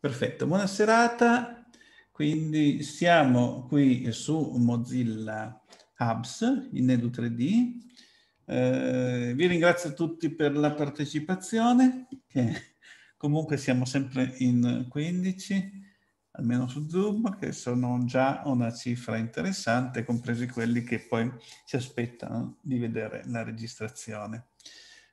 Perfetto, buona serata. Quindi siamo qui su Mozilla Hubs in Edu3D. Eh, vi ringrazio tutti per la partecipazione, che comunque siamo sempre in 15, almeno su Zoom, che sono già una cifra interessante, compresi quelli che poi si aspettano di vedere la registrazione.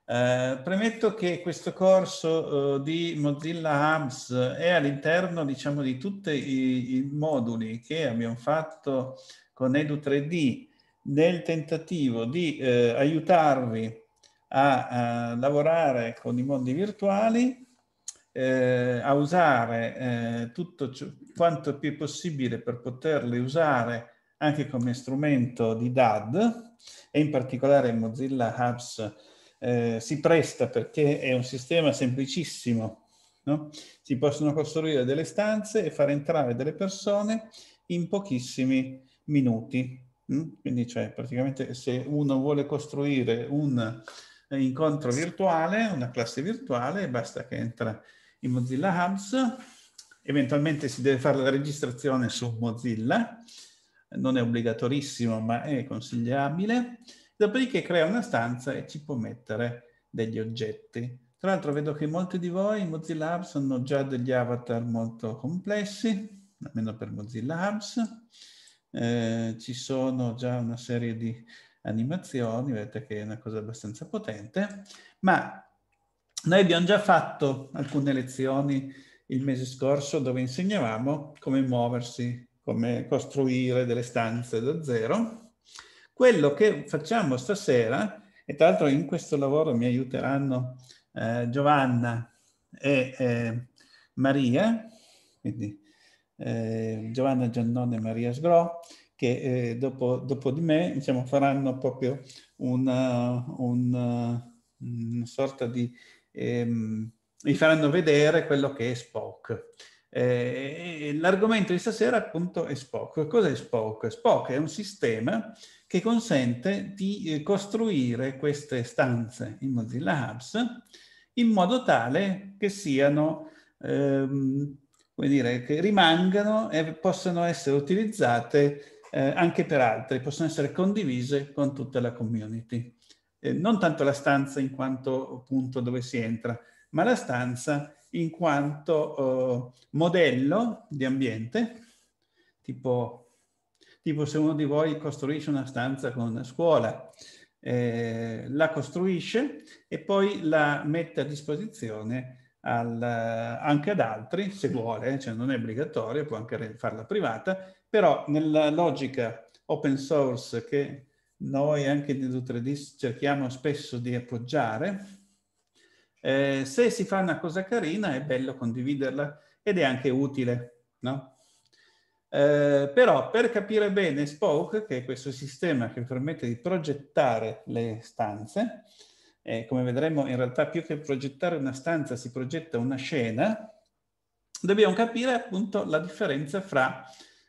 Eh, premetto che questo corso eh, di Mozilla Hubs è all'interno diciamo, di tutti i, i, moduli che abbiamo fatto con Edu3D nel tentativo di eh, aiutarvi a, a, lavorare con i mondi virtuali, eh, a usare eh, tutto ciò, quanto più possibile per poterli usare anche come strumento di DAD e in particolare Mozilla Hubs eh, si presta perché è un sistema semplicissimo, no? si possono costruire delle stanze e far entrare delle persone in pochissimi minuti. Mm? Quindi cioè, praticamente se uno vuole costruire un eh, incontro virtuale, una classe virtuale, basta che entra in Mozilla Hubs, eventualmente si deve fare la registrazione su Mozilla, non è obbligatorissimo ma è consigliabile, Dopodiché crea una stanza e ci può mettere degli oggetti. Tra l'altro vedo che molti di voi in Mozilla Hubs hanno già degli avatar molto complessi, almeno per Mozilla Hubs. Eh, ci sono già una serie di animazioni, vedete che è una cosa abbastanza potente, ma noi abbiamo già fatto alcune lezioni il mese scorso dove insegnavamo come muoversi, come costruire delle stanze da zero quello che facciamo stasera, e tra l'altro in questo lavoro mi aiuteranno eh, Giovanna e eh, Maria, quindi eh, Giovanna Giannone e Maria Sgro, che eh, dopo, dopo, di me diciamo, faranno proprio una, una, una sorta di... Ehm, vi faranno vedere quello che è Spock. Eh, l'argomento di stasera appunto è Spock. Cos'è Spock? Spock è un sistema che consente di eh, costruire queste stanze in Mozilla Hubs in modo tale che siano, ehm, come dire, che rimangano e possano essere utilizzate eh, anche per altri, possono essere condivise con tutta la community. Eh, non tanto la stanza in quanto punto dove si entra, ma la stanza in quanto eh, modello di ambiente, tipo tipo se uno di voi costruisce una stanza con una scuola, eh, la costruisce e poi la mette a disposizione al, eh, anche ad altri, se vuole, cioè non è obbligatorio, può anche farla privata, però nella logica open source che noi anche in Edu3D cerchiamo spesso di appoggiare, eh, se si fa una cosa carina è bello condividerla ed è anche utile, no? Eh, però per capire bene Spoke, che è questo sistema che permette di progettare le stanze, eh, come vedremo in realtà più che progettare una stanza si progetta una scena, dobbiamo capire appunto la differenza fra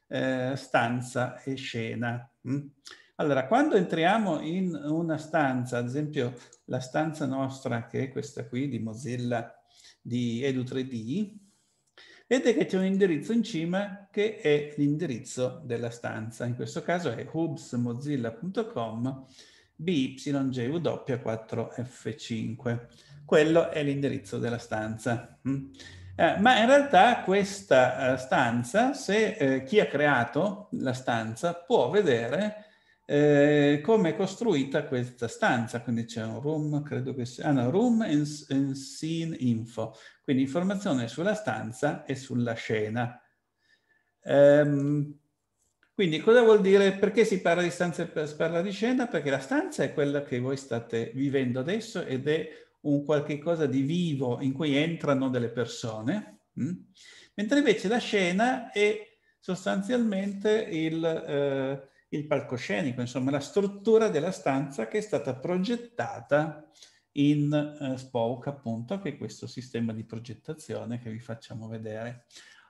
eh, stanza e scena. Mm. Allora, quando entriamo in una stanza, ad esempio la stanza nostra, che è questa qui di Mozilla di Edu3D, Vedete che c'è un indirizzo in cima che è l'indirizzo della stanza. In questo caso è hubsmozilla.com byjw4f5. Quello è l'indirizzo della stanza. Mm. Eh, ma in realtà questa eh, stanza, se eh, chi ha creato la stanza può vedere eh, come è costruita questa stanza. Quindi c'è un room, credo che sia, ah no, room and, and scene info, quindi informazione sulla stanza e sulla scena. Ehm, quindi cosa vuol dire? Perché si parla di stanza e si parla di scena? Perché la stanza è quella che voi state vivendo adesso ed è un qualche cosa di vivo in cui entrano delle persone, mh? Mm? mentre invece la scena è sostanzialmente il, eh, il palcoscenico, insomma la struttura della stanza che è stata progettata in eh, Spoke, appunto, che è questo sistema di progettazione che vi facciamo vedere.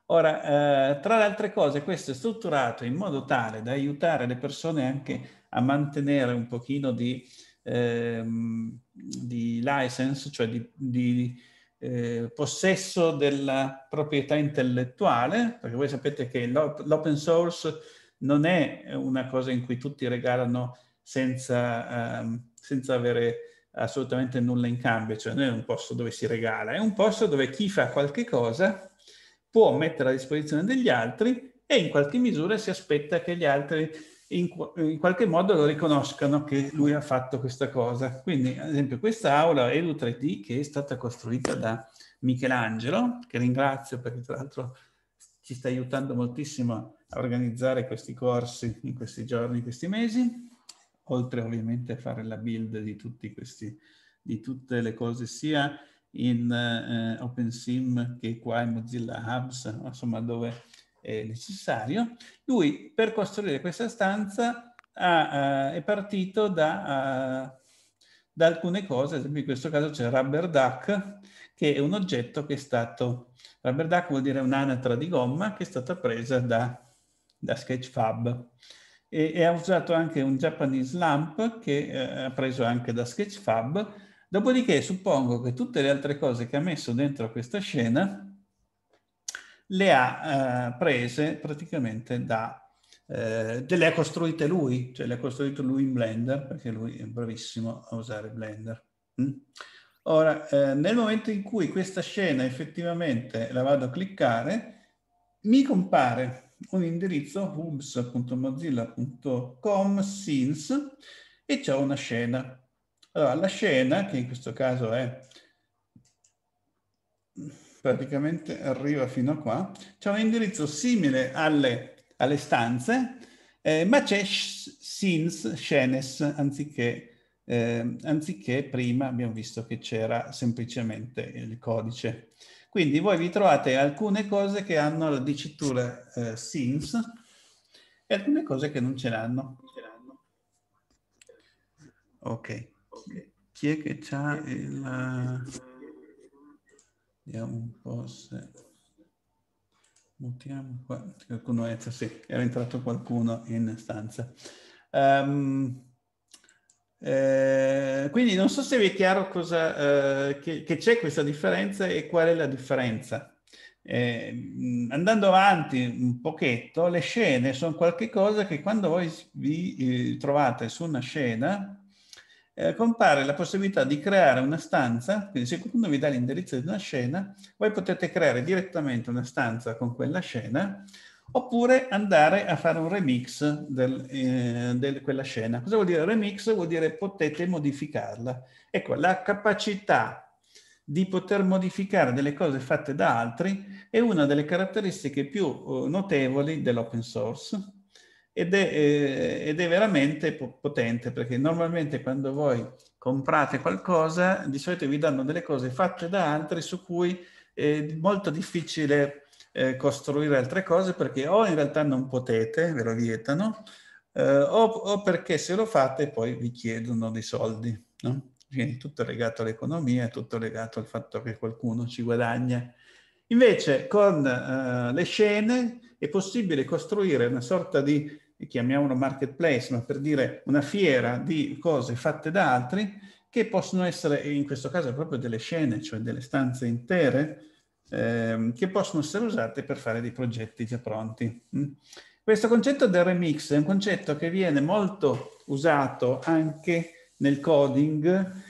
Ora, eh, tra le altre cose, questo è strutturato in modo tale da aiutare le persone anche a mantenere un pochino di, ehm, di license, cioè di, di eh, possesso della proprietà intellettuale, perché voi sapete che l'open source non è una cosa in cui tutti regalano senza, um, senza avere assolutamente nulla in cambio, cioè non è un posto dove si regala, è un posto dove chi fa qualche cosa può mettere a disposizione degli altri e in qualche misura si aspetta che gli altri in, in qualche modo lo riconoscano che lui ha fatto questa cosa. Quindi, ad esempio, questa aula Edu3D che è stata costruita da Michelangelo, che ringrazio perché tra l'altro ci sta aiutando moltissimo organizzare questi corsi in questi giorni, in questi mesi, oltre ovviamente a fare la build di, questi, di tutte le cose sia in eh, OpenSim che qua in Mozilla Hubs, insomma dove è necessario. Lui per costruire questa stanza ha, eh, è partito da, a, eh, da, alcune cose, ad esempio in questo caso c'è Rubber Duck, che è un oggetto che è stato, Rubber Duck vuol dire un'anatra di gomma che è stata presa da da Sketchfab e, e ha usato anche un Japanese lamp che eh, ha preso anche da Sketchfab. Dopodiché suppongo che tutte le altre cose che ha messo dentro questa scena le ha eh, prese praticamente da eh, le ha costruite lui, cioè le ha costruite lui in Blender, perché lui è bravissimo a usare Blender. Mm? Ora, eh, nel momento in cui questa scena effettivamente la vado a cliccare, mi compare un indirizzo hubs.mozilla.com sins e c'è una scena. Allora, la scena, che in questo caso è praticamente arriva fino a qua, c'è un indirizzo simile alle, alle stanze, eh, ma c'è scenes, scenes, anziché, eh, anziché prima abbiamo visto che c'era semplicemente il codice. Quindi voi vi trovate alcune cose che hanno la dicitura eh, since e alcune cose che non ce l'hanno. Ok. Chi è che c'ha il... Eh, vediamo un po' se... Mutiamo qua. Qualcuno entra, sì, era entrato qualcuno in stanza. Um, eh, quindi non so se vi è chiaro cosa, eh, che, che, c'è questa differenza e qual è la differenza. Eh, andando avanti un pochetto, le scene sono qualcosa che quando voi vi eh, trovate su una scena eh, compare la possibilità di creare una stanza, quindi se qualcuno vi dà l'indirizzo di una scena, voi potete creare direttamente una stanza con quella scena oppure andare a fare un remix del, eh, di quella scena. Cosa vuol dire remix? Vuol dire potete modificarla. Ecco, la capacità di poter modificare delle cose fatte da altri è una delle caratteristiche più eh, notevoli dell'open source ed è, eh, ed è veramente potente perché normalmente quando voi comprate qualcosa di solito vi danno delle cose fatte da altri su cui è molto difficile eh, costruire altre cose perché o in realtà non potete, ve lo vietano, eh, o, o, perché se lo fate poi vi chiedono dei soldi. No? Quindi tutto legato all'economia, tutto legato al fatto che qualcuno ci guadagna. Invece con eh, le scene è possibile costruire una sorta di, chiamiamolo marketplace, ma per dire una fiera di cose fatte da altri che possono essere, in questo caso proprio delle scene, cioè delle stanze intere, ehm, che possono essere usate per fare dei progetti già pronti. Mm. Questo concetto del remix è un concetto che viene molto usato anche nel coding.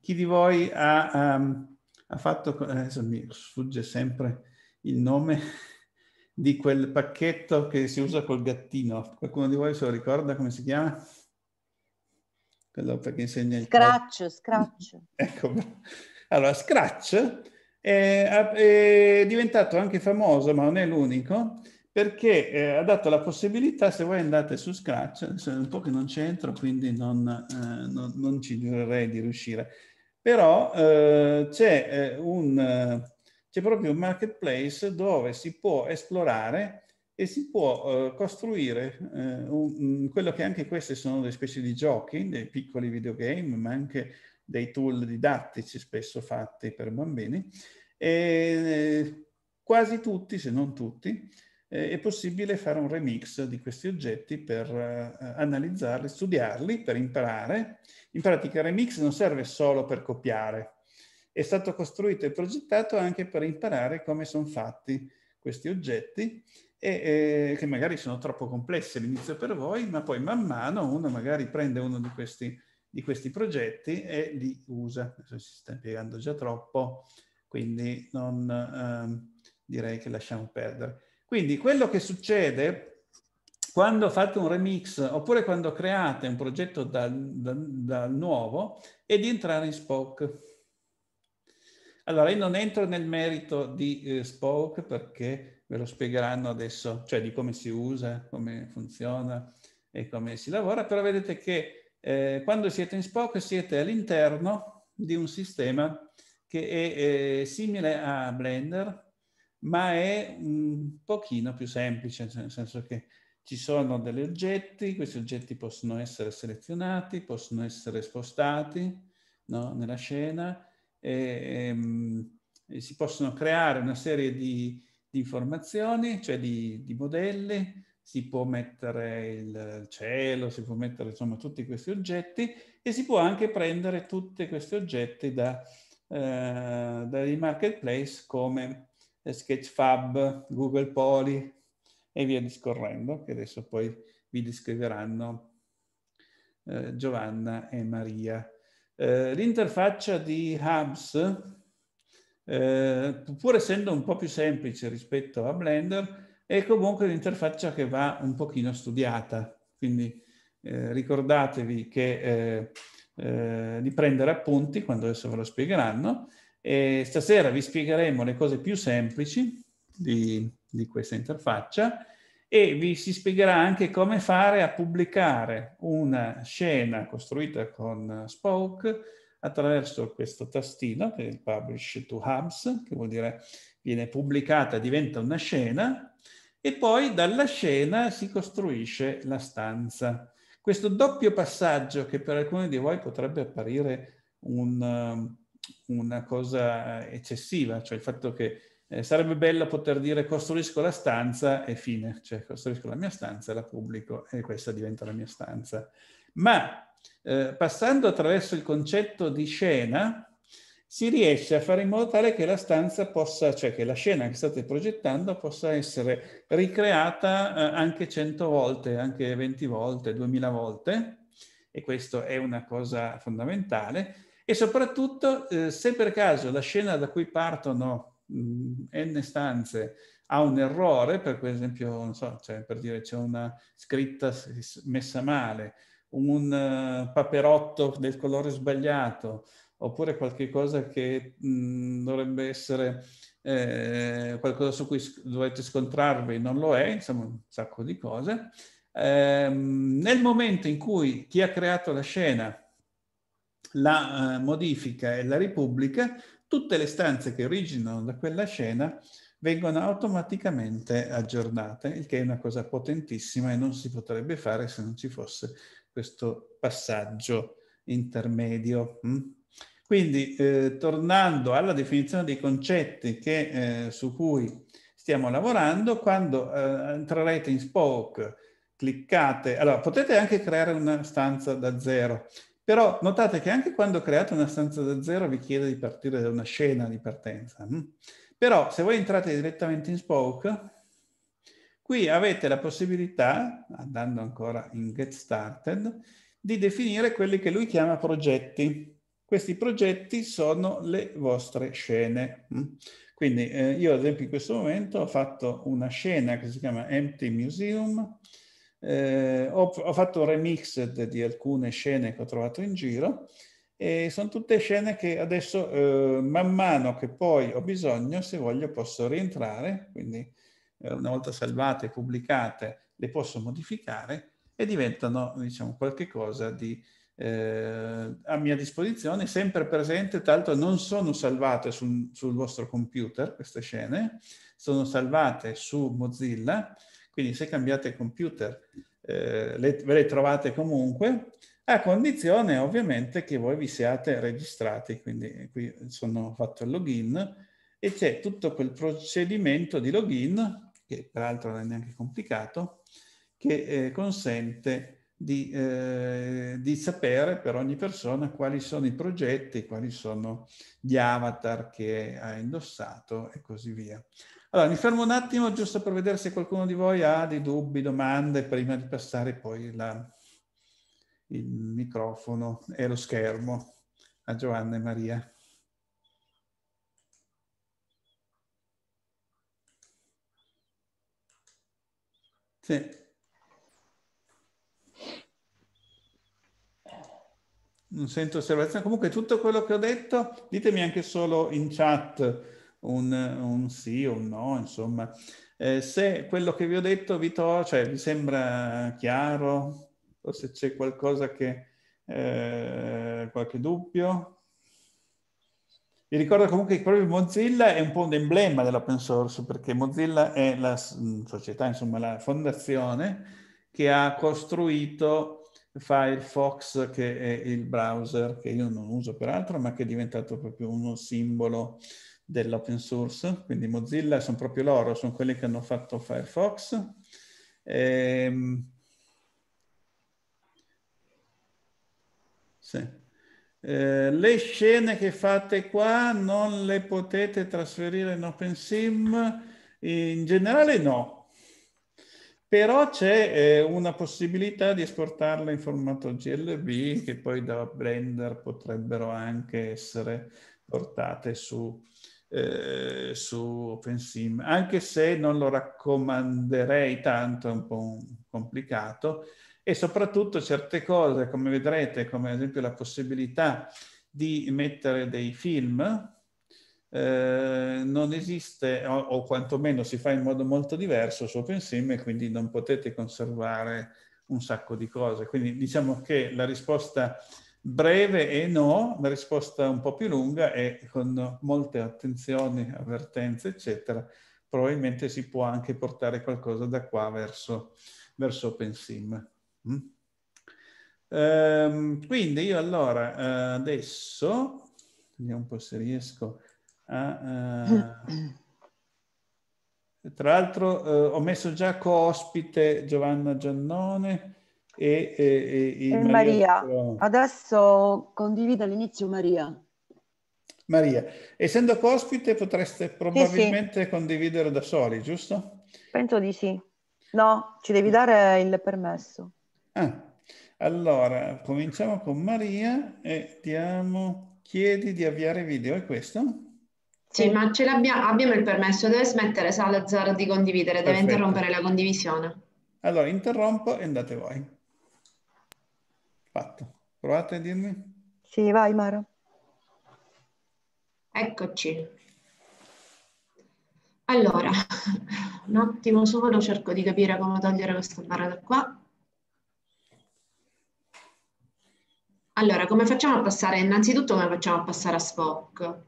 Chi di voi ha, um, ha fatto, adesso mi sfugge sempre il nome di quel pacchetto che si usa col gattino, qualcuno di voi se lo ricorda come si chiama? Quello perché insegna il... Scratch, codice. Scratch. ecco, allora Scratch è, è diventato anche famoso, ma non è l'unico, perché eh, ha dato la possibilità, se voi andate su Scratch, un po' che non c'entro, quindi non, eh, non, non, ci giurerei di riuscire, però eh, c'è, eh, un, eh, c'è proprio un marketplace dove si può esplorare e si può eh, costruire un, mm, quello che anche queste sono delle specie di giochi, dei piccoli videogame, ma anche dei tool didattici spesso fatti per bambini, e eh, quasi tutti, se non tutti, eh, è possibile fare un remix di questi oggetti per eh, analizzarli, studiarli, per imparare. In pratica il remix non serve solo per copiare, è stato costruito e progettato anche per imparare come sono fatti questi oggetti e, eh, che magari sono troppo complessi all'inizio per voi, ma poi man mano uno magari prende uno di questi, di questi progetti e li usa. Adesso si sta impiegando già troppo quindi non, ehm, direi che lasciamo perdere. Quindi quello che succede quando fate un remix oppure quando create un progetto dal, dal, dal nuovo è di entrare in Spoke. Allora, io non entro nel merito di eh, Spoke perché ve lo spiegheranno adesso, cioè di come si usa, come funziona e come si lavora, però vedete che eh, quando siete in Spoke siete all'interno di un sistema che è, è eh, simile a Blender, ma è un pochino più semplice, nel senso che ci sono degli oggetti, questi oggetti possono essere selezionati, possono essere spostati no, nella scena, e, e, ehm, e si possono creare una serie di, di informazioni, cioè di, di, modelli, si può mettere il cielo, si può mettere insomma tutti questi oggetti e si può anche prendere tutti questi oggetti da, eh, dai marketplace come Sketchfab, Google Poly e via discorrendo, che adesso poi vi descriveranno eh, Giovanna e Maria. Eh, L'interfaccia di Hubs, eh, pur essendo un po' più semplice rispetto a Blender, è comunque un'interfaccia che va un pochino studiata, quindi eh, ricordatevi che eh, eh, di prendere appunti, quando adesso ve lo spiegheranno. E stasera vi spiegheremo le cose più semplici di, di questa interfaccia e vi si spiegherà anche come fare a pubblicare una scena costruita con Spoke attraverso questo tastino che è il Publish to Hubs, che vuol dire viene pubblicata, diventa una scena, e poi dalla scena si costruisce la stanza. Questo doppio passaggio che per alcuni di voi potrebbe apparire un, um, una cosa eccessiva, cioè il fatto che eh, sarebbe bello poter dire costruisco la stanza e fine, cioè costruisco la mia stanza, la pubblico e questa diventa la mia stanza. Ma eh, passando attraverso il concetto di scena, si riesce a fare in modo tale che la stanza possa, cioè che la scena che state progettando possa essere ricreata eh, anche 100 volte, anche 20 volte, 2000 volte, e questo è una cosa fondamentale, e soprattutto eh, se per caso la scena da cui partono mm, n stanze ha un errore, per esempio, non so, cioè, per dire c'è una scritta messa male, un, eh, paperotto del colore sbagliato, oppure qualche cosa che mh, dovrebbe essere eh, qualcosa su cui dovete scontrarvi, non lo è, insomma un sacco di cose. Eh, nel momento in cui chi ha creato la scena la eh, modifica e la ripubblica, tutte le stanze che originano da quella scena vengono automaticamente aggiornate, il che è una cosa potentissima e non si potrebbe fare se non ci fosse questo passaggio intermedio. Mm? Quindi, eh, tornando alla definizione dei concetti che, eh, su cui stiamo lavorando, quando eh, entrerete in Spoke, cliccate, allora potete anche creare una stanza da zero, però notate che anche quando create una stanza da zero vi chiede di partire da una scena di partenza. Hm? Però se voi entrate direttamente in Spoke, qui avete la possibilità, andando ancora in Get Started, di definire quelli che lui chiama progetti. Questi progetti sono le vostre scene. Mm? Quindi eh, io ad esempio in questo momento ho fatto una scena che si chiama Empty Museum, eh, ho, ho, fatto un remix di alcune scene che ho trovato in giro e sono tutte scene che adesso eh, man mano che poi ho bisogno, se voglio, posso rientrare, quindi eh, una volta salvate pubblicate le posso modificare e diventano diciamo qualche cosa di eh, a mia disposizione, sempre presente, tra l'altro non sono salvate sul, sul vostro computer queste scene, sono salvate su Mozilla, quindi se cambiate computer eh, le, ve le trovate comunque, a condizione ovviamente che voi vi siate registrati, quindi qui sono fatto il login e c'è tutto quel procedimento di login, che peraltro non è neanche complicato, che eh, consente di, eh, di, sapere per ogni persona quali sono i progetti, quali sono gli avatar che ha indossato e così via. Allora, mi fermo un attimo giusto per vedere se qualcuno di voi ha dei dubbi, domande, prima di passare poi la, il microfono e lo schermo a Giovanna e Maria. Sì. non sento osservazione. Comunque tutto quello che ho detto, ditemi anche solo in chat un, un sì o un no, insomma. Eh, se quello che vi ho detto vi, to- cioè, vi sembra chiaro o se c'è qualcosa che... Eh, qualche dubbio? Vi ricordo comunque che proprio Mozilla è un po' un emblema dell'open source perché Mozilla è la società, insomma la fondazione che ha costruito Firefox, che è il browser che io non uso peraltro, ma che è diventato proprio uno simbolo dell'open source, quindi Mozilla sono proprio loro, sono quelli che hanno fatto Firefox. Ehm... Sì. Eh, le scene che fate qua non le potete trasferire in OpenSim? In generale no, però c'è eh, una possibilità di esportarla in formato GLB che poi da Blender potrebbero anche essere portate su, eh, su OpenSim, anche se non lo raccomanderei tanto, è un po' complicato, e soprattutto certe cose, come vedrete, come ad esempio la possibilità di mettere dei film eh, non esiste o, o, quantomeno si fa in modo molto diverso su OpenSim e quindi non potete conservare un sacco di cose. Quindi diciamo che la risposta breve è no, la risposta un po' più lunga è con molte attenzioni, avvertenze, eccetera, probabilmente si può anche portare qualcosa da qua verso, verso OpenSim. Mm? Ehm, quindi io allora eh, adesso, vediamo un po' se riesco Ah, eh. Tra l'altro eh, ho messo già co-ospite Giovanna Giannone e, e, e, e Maria. Maria. Adesso condivido all'inizio Maria. Maria, essendo co-ospite potreste probabilmente sì, sì. condividere da soli, giusto? Penso di sì. No, ci devi dare il permesso. Ah, allora, cominciamo con Maria e diamo, chiedi di avviare video, è questo? Sì, ma ce l'abbiamo, abbiamo il permesso, deve smettere Salazar di condividere, Perfetto. deve interrompere la condivisione. Allora interrompo e andate voi. Fatto. Provate a dirmi. Sì, vai Mara. Eccoci. Allora, un attimo solo, cerco di capire come togliere questa barra da qua. Allora, come facciamo a passare? Innanzitutto come facciamo a passare a Spock?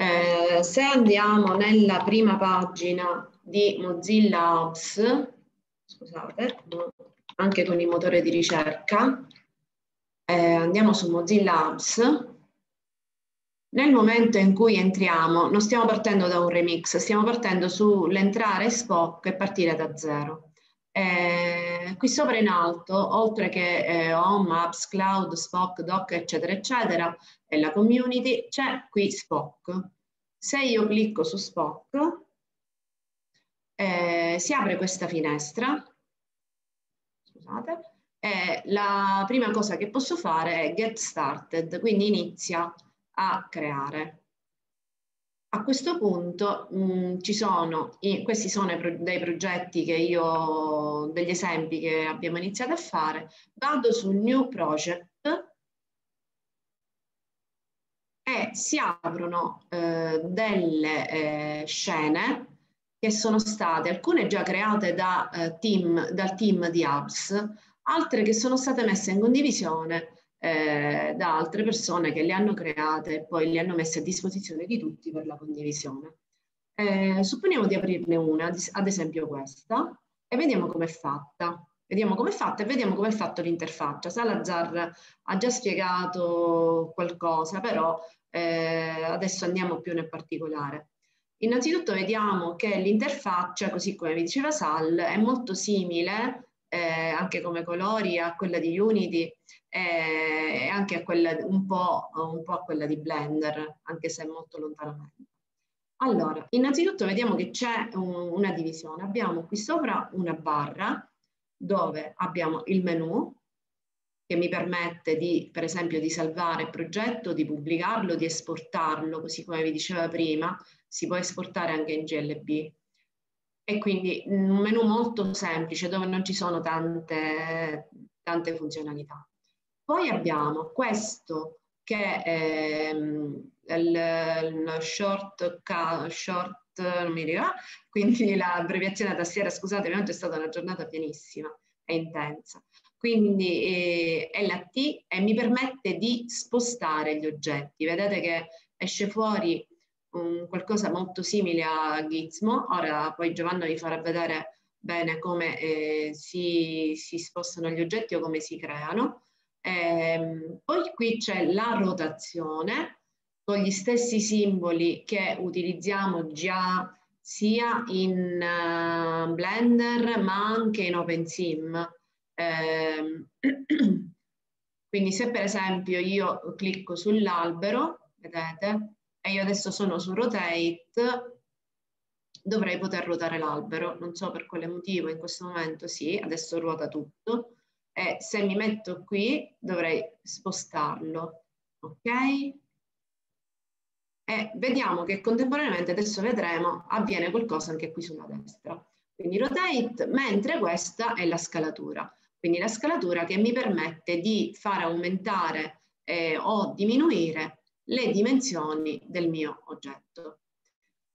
Eh, se andiamo nella prima pagina di Mozilla Apps, scusate, anche con il motore di ricerca, eh, andiamo su Mozilla Apps, nel momento in cui entriamo non stiamo partendo da un remix, stiamo partendo sull'entrare Spock e partire da zero. Eh, qui sopra in alto, oltre che eh, Home, Apps, Cloud, Spock, Doc, eccetera, eccetera, e la community, c'è qui Spock. Se io clicco su Spock, eh, si apre questa finestra, scusate, e la prima cosa che posso fare è Get Started, quindi inizia a creare. A questo punto mh, ci sono, i, questi sono dei progetti che io, degli esempi che abbiamo iniziato a fare, vado su New Project e si aprono eh, delle eh, scene che sono state, alcune già create da, eh, team, dal team di Apps, altre che sono state messe in condivisione eh, da altre persone che le hanno create e poi le hanno messe a disposizione di tutti per la condivisione. Eh, supponiamo di aprirne una, ad esempio questa, e vediamo com'è fatta. Vediamo com'è fatta e vediamo com'è fatto l'interfaccia. Salazar ha già spiegato qualcosa, però eh, adesso andiamo più nel particolare. Innanzitutto vediamo che l'interfaccia, così come vi diceva Sal, è molto simile eh, anche come colori, a quella di Unity eh, e anche a quella, un, po', un po' a quella di Blender, anche se molto lontanamente. Allora, innanzitutto vediamo che c'è un, una divisione. Abbiamo qui sopra una barra dove abbiamo il menu che mi permette di, per esempio, di salvare il progetto, di pubblicarlo, di esportarlo, così come vi dicevo prima, si può esportare anche in GLB e quindi un menu molto semplice dove non ci sono tante, tante funzionalità. Poi abbiamo questo che è ehm, il short, short non mi dirà, quindi l'abbreviazione da tastiera, scusate, oggi è stata una giornata pienissima e intensa. Quindi eh, è la T e mi permette di spostare gli oggetti. Vedete che esce fuori um, qualcosa molto simile a Gizmo. Ora poi Giovanna vi farà vedere bene come eh, si, si, spostano gli oggetti o come si creano. E, ehm, poi qui c'è la rotazione con gli stessi simboli che utilizziamo già sia in uh, Blender ma anche in OpenSim. Eh, quindi se per esempio io clicco sull'albero, vedete, e io adesso sono su rotate, dovrei poter ruotare l'albero, non so per quale motivo in questo momento sì, adesso ruota tutto e se mi metto qui dovrei spostarlo, ok? E vediamo che contemporaneamente, adesso vedremo, avviene qualcosa anche qui sulla destra. Quindi rotate, mentre questa è la scalatura. Quindi la scalatura che mi permette di far aumentare eh, o diminuire le dimensioni del mio oggetto.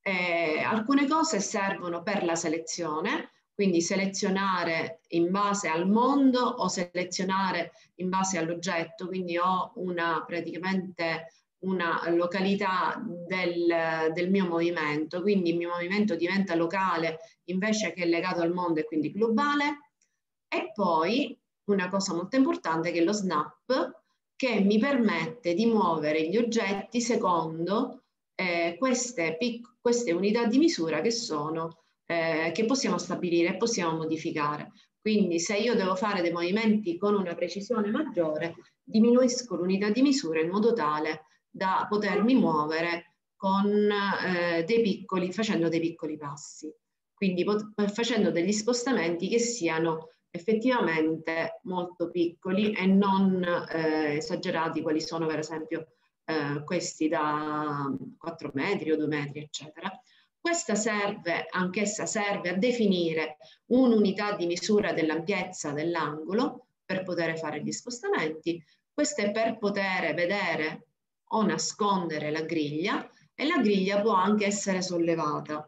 Eh, alcune cose servono per la selezione, quindi selezionare in base al mondo o selezionare in base all'oggetto, quindi ho una, praticamente una località del, del, mio movimento, quindi il mio movimento diventa locale invece che legato al mondo e quindi globale. E poi una cosa molto importante che è lo snap, che mi permette di muovere gli oggetti secondo eh, queste, pic- queste, unità di misura che, sono, eh, che possiamo stabilire e possiamo modificare. Quindi se io devo fare dei movimenti con una precisione maggiore, diminuisco l'unità di misura in modo tale da potermi muovere con, eh, dei piccoli, facendo dei piccoli passi, quindi pot- facendo degli spostamenti che siano effettivamente molto piccoli e non eh, esagerati quali sono per esempio eh, questi da 4 metri o 2 metri eccetera. Questa serve, anch'essa serve a definire un'unità di misura dell'ampiezza dell'angolo per poter fare gli spostamenti, questo è per poter vedere o nascondere la griglia e la griglia può anche essere sollevata.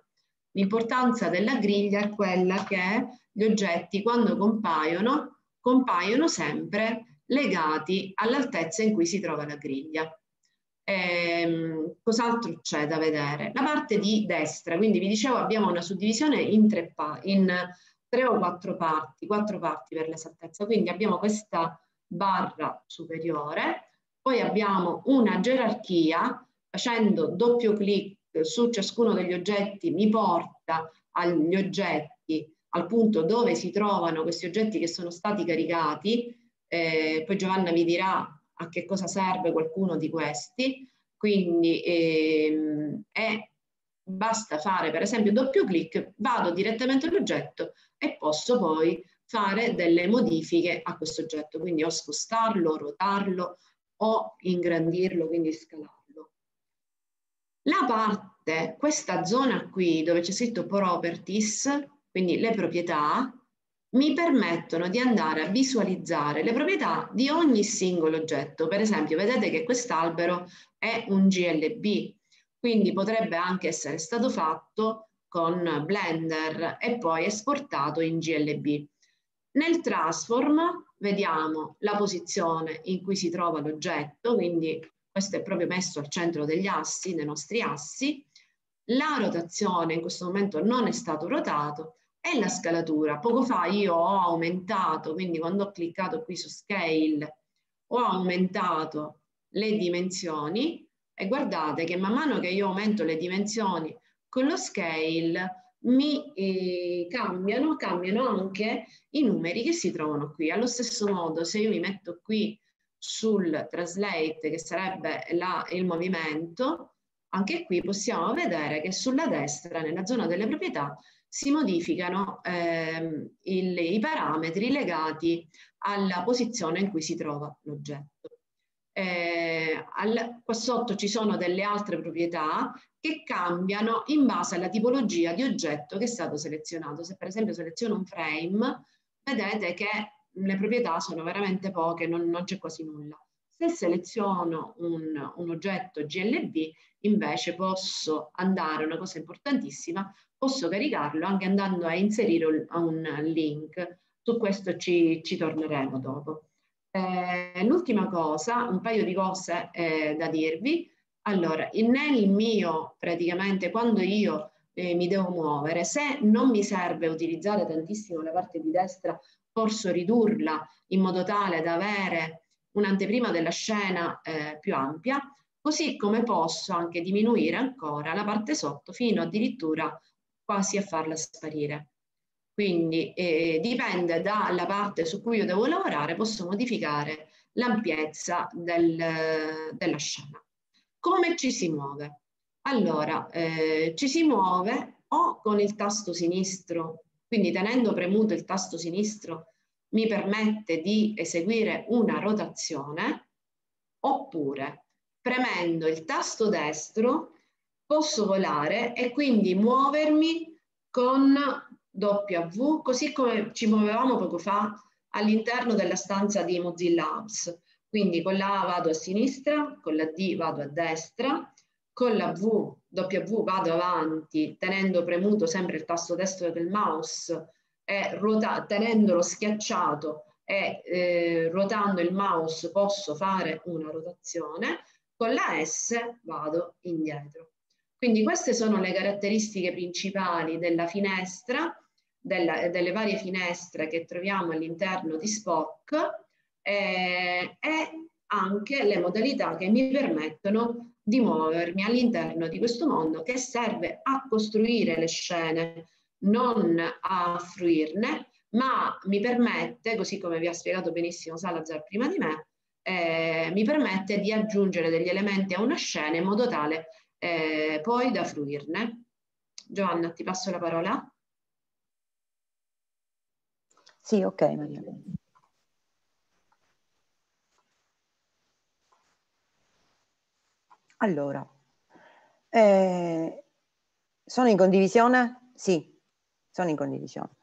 L'importanza della griglia è quella che gli oggetti quando compaiono, compaiono sempre legati all'altezza in cui si trova la griglia. Ehm, cos'altro c'è da vedere? La parte di destra, quindi vi dicevo abbiamo una suddivisione in tre, in tre o quattro parti, quattro parti per l'esattezza, quindi abbiamo questa barra superiore, poi abbiamo una gerarchia facendo doppio clic eh, su ciascuno degli oggetti mi porta agli oggetti, al punto dove si trovano questi oggetti che sono stati caricati, eh, poi Giovanna vi dirà a che cosa serve qualcuno di questi, quindi ehm, è, basta fare per esempio doppio clic, vado direttamente all'oggetto e posso poi fare delle modifiche a questo oggetto, quindi o spostarlo, rotarlo o ingrandirlo, quindi scalarlo. La parte, questa zona qui dove c'è scritto properties, quindi le proprietà, mi permettono di andare a visualizzare le proprietà di ogni singolo oggetto. Per esempio, vedete che quest'albero è un GLB, quindi potrebbe anche essere stato fatto con Blender e poi esportato in GLB. Nel transform vediamo la posizione in cui si trova l'oggetto, quindi questo è proprio messo al centro degli assi, dei nostri assi, la rotazione in questo momento non è stato rotato e la scalatura. Poco fa io ho aumentato, quindi quando ho cliccato qui su Scale, ho aumentato le dimensioni e guardate che man mano che io aumento le dimensioni con lo Scale mi eh, cambiano, cambiano anche i numeri che si trovano qui. Allo stesso modo, se io mi metto qui sul translate che sarebbe la, il movimento, anche qui possiamo vedere che sulla destra, nella zona delle proprietà, si modificano ehm, il, i parametri legati alla posizione in cui si trova l'oggetto. Eh, qua sotto ci sono delle altre proprietà che cambiano in base alla tipologia di oggetto che è stato selezionato. Se per esempio seleziono un frame, vedete che le proprietà sono veramente poche, non, non c'è quasi nulla. Se seleziono un, un, oggetto GLB, invece posso andare, una cosa importantissima, posso caricarlo anche andando a inserire un, un link. Su questo ci, ci torneremo dopo. Eh, l'ultima cosa, un paio di cose eh, da dirvi. Allora, nel mio, praticamente, quando io eh, mi devo muovere, se non mi serve utilizzare tantissimo la parte di destra posso ridurla in modo tale da avere un'anteprima della scena eh, più ampia, così come posso anche diminuire ancora la parte sotto fino addirittura quasi a farla sparire. Quindi eh, dipende dalla parte su cui io devo lavorare, posso modificare l'ampiezza del, della scena. Come ci si muove? Allora, eh, ci si muove o con il tasto sinistro quindi tenendo premuto il tasto sinistro mi permette di eseguire una rotazione oppure premendo il tasto destro posso volare e quindi muovermi con W così come ci muovevamo poco fa all'interno della stanza di Mozilla Apps. Quindi con la A vado a sinistra, con la D vado a destra, con la V W vado avanti tenendo premuto sempre il tasto destro del mouse e ruota- tenendolo schiacciato e eh, ruotando il mouse posso fare una rotazione, con la S vado indietro. Quindi queste sono le caratteristiche principali della finestra, della, delle varie finestre che troviamo all'interno di Spock eh, e anche le modalità che mi permettono di muovermi all'interno di questo mondo che serve a costruire le scene, non a fruirne, ma mi permette, così come vi ha spiegato benissimo Salazar prima di me, eh, mi permette di aggiungere degli elementi a una scena in modo tale eh, poi da fruirne. Giovanna, ti passo la parola. Sì, ok, Maria. Allora, eh, sono in condivisione? Sì, sono in condivisione.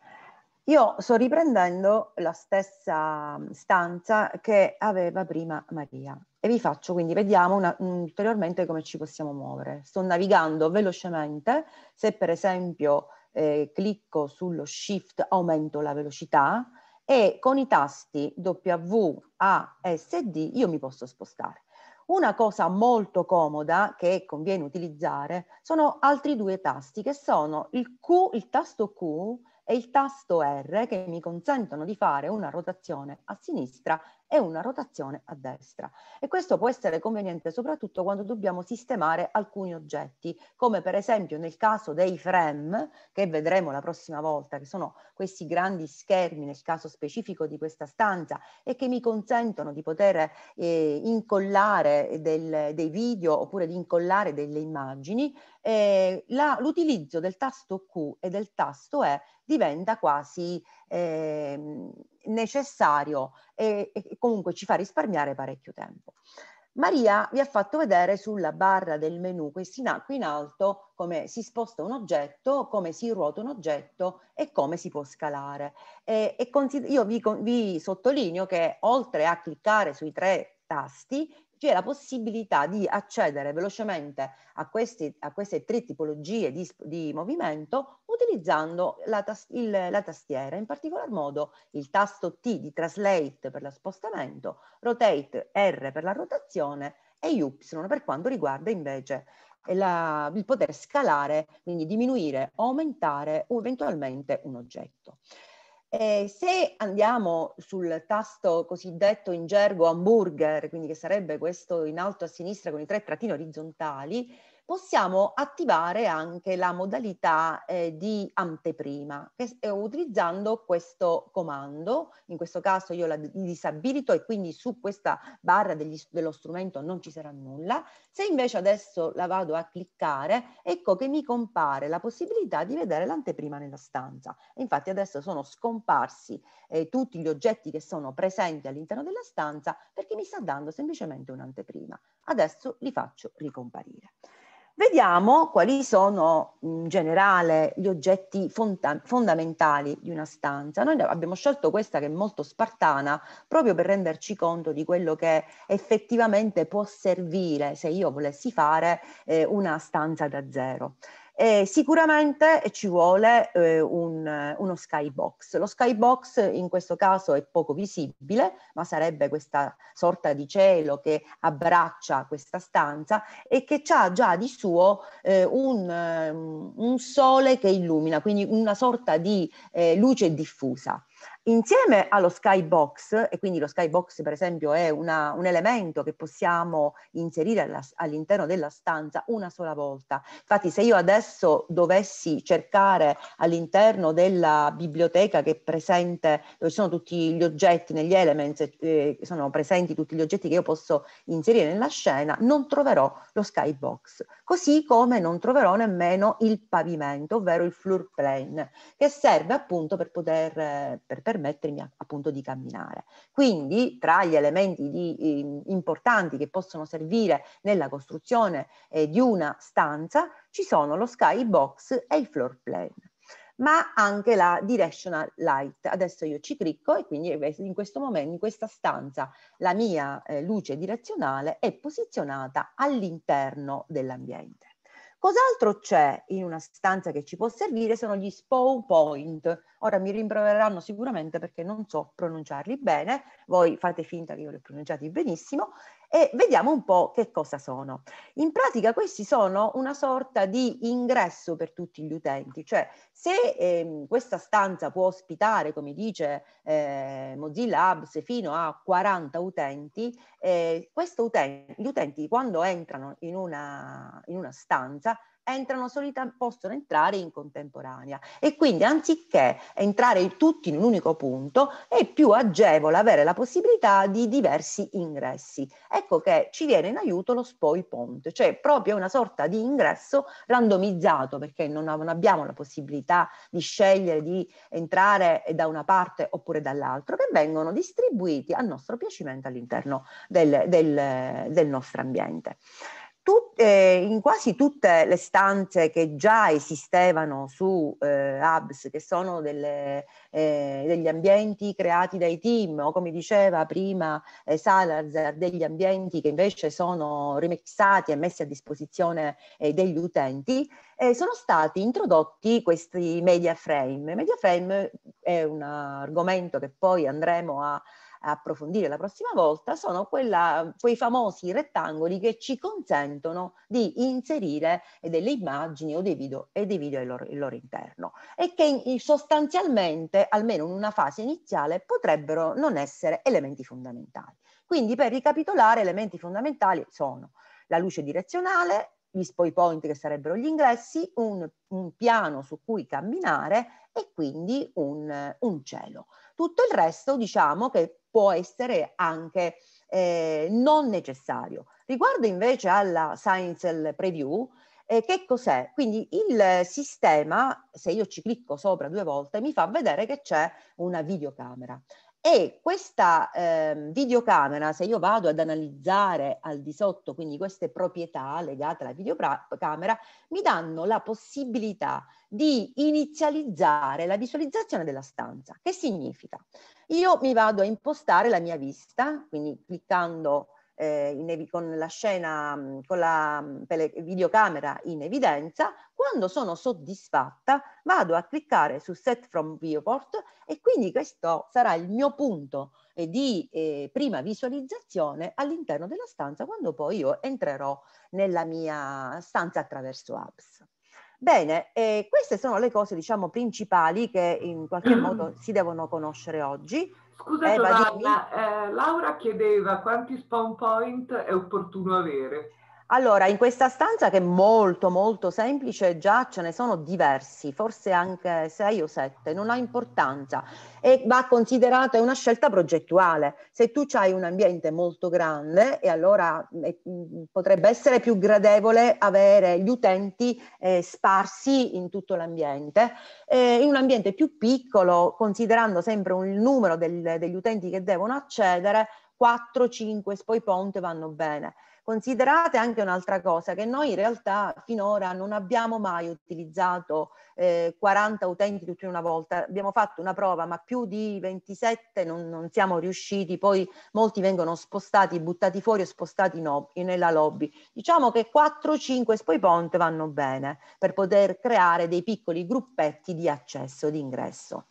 Io sto riprendendo la stessa stanza che aveva prima Maria e vi faccio quindi, vediamo una, ulteriormente come ci possiamo muovere. Sto navigando velocemente, se per esempio eh, clicco sullo shift aumento la velocità e con i tasti W, A, S, D io mi posso spostare. Una cosa molto comoda che conviene utilizzare sono altri due tasti che sono il, Q, il tasto Q e il tasto R che mi consentono di fare una rotazione a sinistra e una rotazione a destra. E questo può essere conveniente soprattutto quando dobbiamo sistemare alcuni oggetti, come per esempio nel caso dei frame, che vedremo la prossima volta, che sono questi grandi schermi nel caso specifico di questa stanza e che mi consentono di poter eh, incollare del, dei video oppure di incollare delle immagini, eh, l'utilizzo del tasto Q e del tasto E diventa quasi eh, necessario e, e comunque ci fa risparmiare parecchio tempo. Maria vi ha fatto vedere sulla barra del menu, qui in alto, come si sposta un oggetto, come si ruota un oggetto e come si può scalare. E, e io vi, vi sottolineo che oltre a cliccare sui tre tasti, c'è la possibilità di accedere velocemente a, questi, a queste tre tipologie di, di, movimento utilizzando la, tas- il, la tastiera, in particolar modo il tasto T di Translate per lo spostamento, Rotate R per la rotazione e Y per quanto riguarda invece la, il poter scalare, quindi diminuire o aumentare o eventualmente un oggetto. E se andiamo sul tasto cosiddetto in gergo hamburger, quindi che sarebbe questo in alto a sinistra con i tre trattini orizzontali, possiamo attivare anche la modalità eh, di anteprima che, eh, utilizzando questo comando. In questo caso io la disabilito e quindi su questa barra degli, dello strumento non ci sarà nulla. Se invece adesso la vado a cliccare, ecco che mi compare la possibilità di vedere l'anteprima nella stanza. Infatti adesso sono scomparsi eh, tutti gli oggetti che sono presenti all'interno della stanza perché mi sta dando semplicemente un'anteprima. Adesso li faccio ricomparire. Vediamo quali sono in generale gli oggetti fonda- fondamentali di una stanza. Noi abbiamo scelto questa che è molto spartana proprio per renderci conto di quello che effettivamente può servire se io volessi fare eh, una stanza da zero. E eh, sicuramente ci vuole eh, un, uno skybox. Lo skybox in questo caso è poco visibile, ma sarebbe questa sorta di cielo che abbraccia questa stanza e che ha già di suo eh, un, ehm, un, sole che illumina, quindi una sorta di eh, luce diffusa. Insieme allo skybox, e quindi lo skybox per esempio è una, un elemento che possiamo inserire alla, all'interno della stanza una sola volta. Infatti se io adesso dovessi cercare all'interno della biblioteca che è presente, dove ci sono tutti gli oggetti, negli elements eh, sono presenti tutti gli oggetti che io posso inserire nella scena, non troverò lo skybox. Così come non troverò nemmeno il pavimento, ovvero il floor plane, che serve appunto per poter... Per, per permettermi appunto di camminare. Quindi tra gli elementi di, ehm, importanti che possono servire nella costruzione eh, di una stanza ci sono lo skybox e il floor plan ma anche la directional light. Adesso io ci clicco e quindi eh, in questo momento, in questa stanza, la mia eh, luce direzionale è posizionata all'interno dell'ambiente. Cos'altro c'è in una stanza che ci può servire? Sono gli spawn point. Ora mi rimprovereranno sicuramente perché non so pronunciarli bene, voi fate finta che io li ho pronunciati benissimo, e vediamo un po' che cosa sono. In pratica questi sono una sorta di ingresso per tutti gli utenti, cioè se eh, questa stanza può ospitare, come dice eh, Mozilla Hubs, fino a 40 utenti, eh, utente, gli utenti quando entrano in una, in una stanza entrano solita- possono entrare in contemporanea e quindi anziché entrare tutti in un unico punto è più agevole avere la possibilità di diversi ingressi. Ecco che ci viene in aiuto lo spoil point, cioè proprio una sorta di ingresso randomizzato perché non, non abbiamo la possibilità di scegliere di entrare da una parte oppure dall'altra, che vengono distribuiti a nostro piacimento all'interno del, del, del nostro ambiente tut, eh, in quasi tutte le stanze che già esistevano su eh, hubs, che sono delle, eh, degli ambienti creati dai team, o come diceva prima eh, Salazar, degli ambienti che invece sono remixati e messi a disposizione eh, degli utenti, eh, sono stati introdotti questi media frame. Media frame è un argomento che poi andremo a approfondire la prossima volta, sono quella, quei famosi rettangoli che ci consentono di inserire delle immagini o dei video, e dei video al loro, al loro interno e che sostanzialmente, almeno in una fase iniziale, potrebbero non essere elementi fondamentali. Quindi per ricapitolare, elementi fondamentali sono la luce direzionale, gli spoil point che sarebbero gli ingressi, un, un piano su cui camminare e quindi un, un cielo. Tutto il resto diciamo che può essere anche eh, non necessario. Riguardo invece alla Science Preview, eh, che cos'è? Quindi il sistema, se io ci clicco sopra due volte, mi fa vedere che c'è una videocamera. E questa eh, videocamera, se io vado ad analizzare al di sotto, quindi queste proprietà legate alla videocamera, mi danno la possibilità di inizializzare la visualizzazione della stanza. Che significa? Io mi vado a impostare la mia vista, quindi cliccando eh, in, con la scena, mm, con la mm, tele, videocamera in evidenza, quando sono soddisfatta vado a cliccare su Set from Viewport e quindi questo sarà il mio punto eh, di eh, prima visualizzazione all'interno della stanza quando poi io entrerò nella mia stanza attraverso apps. Bene, eh, queste sono le cose diciamo principali che in qualche modo si devono conoscere oggi. Scusa eh, Giovanna, eh, Laura chiedeva quanti spawn point è opportuno avere. Allora, in questa stanza che è molto molto semplice già ce ne sono diversi, forse anche sei o sette, non ha importanza e va considerata una scelta progettuale. Se tu hai un ambiente molto grande e allora eh, potrebbe essere più gradevole avere gli utenti eh, sparsi in tutto l'ambiente. Eh, in un ambiente più piccolo, considerando sempre il numero del, degli utenti che devono accedere, 4-5 spoi ponte vanno bene. Considerate anche un'altra cosa, che noi in realtà finora non abbiamo mai utilizzato eh, 40 utenti tutti in una volta, abbiamo fatto una prova ma più di 27 non, non siamo riusciti, poi molti vengono spostati, buttati fuori o spostati no, nella lobby. Diciamo che 4-5 SpoiPoint vanno bene per poter creare dei piccoli gruppetti di accesso, di ingresso.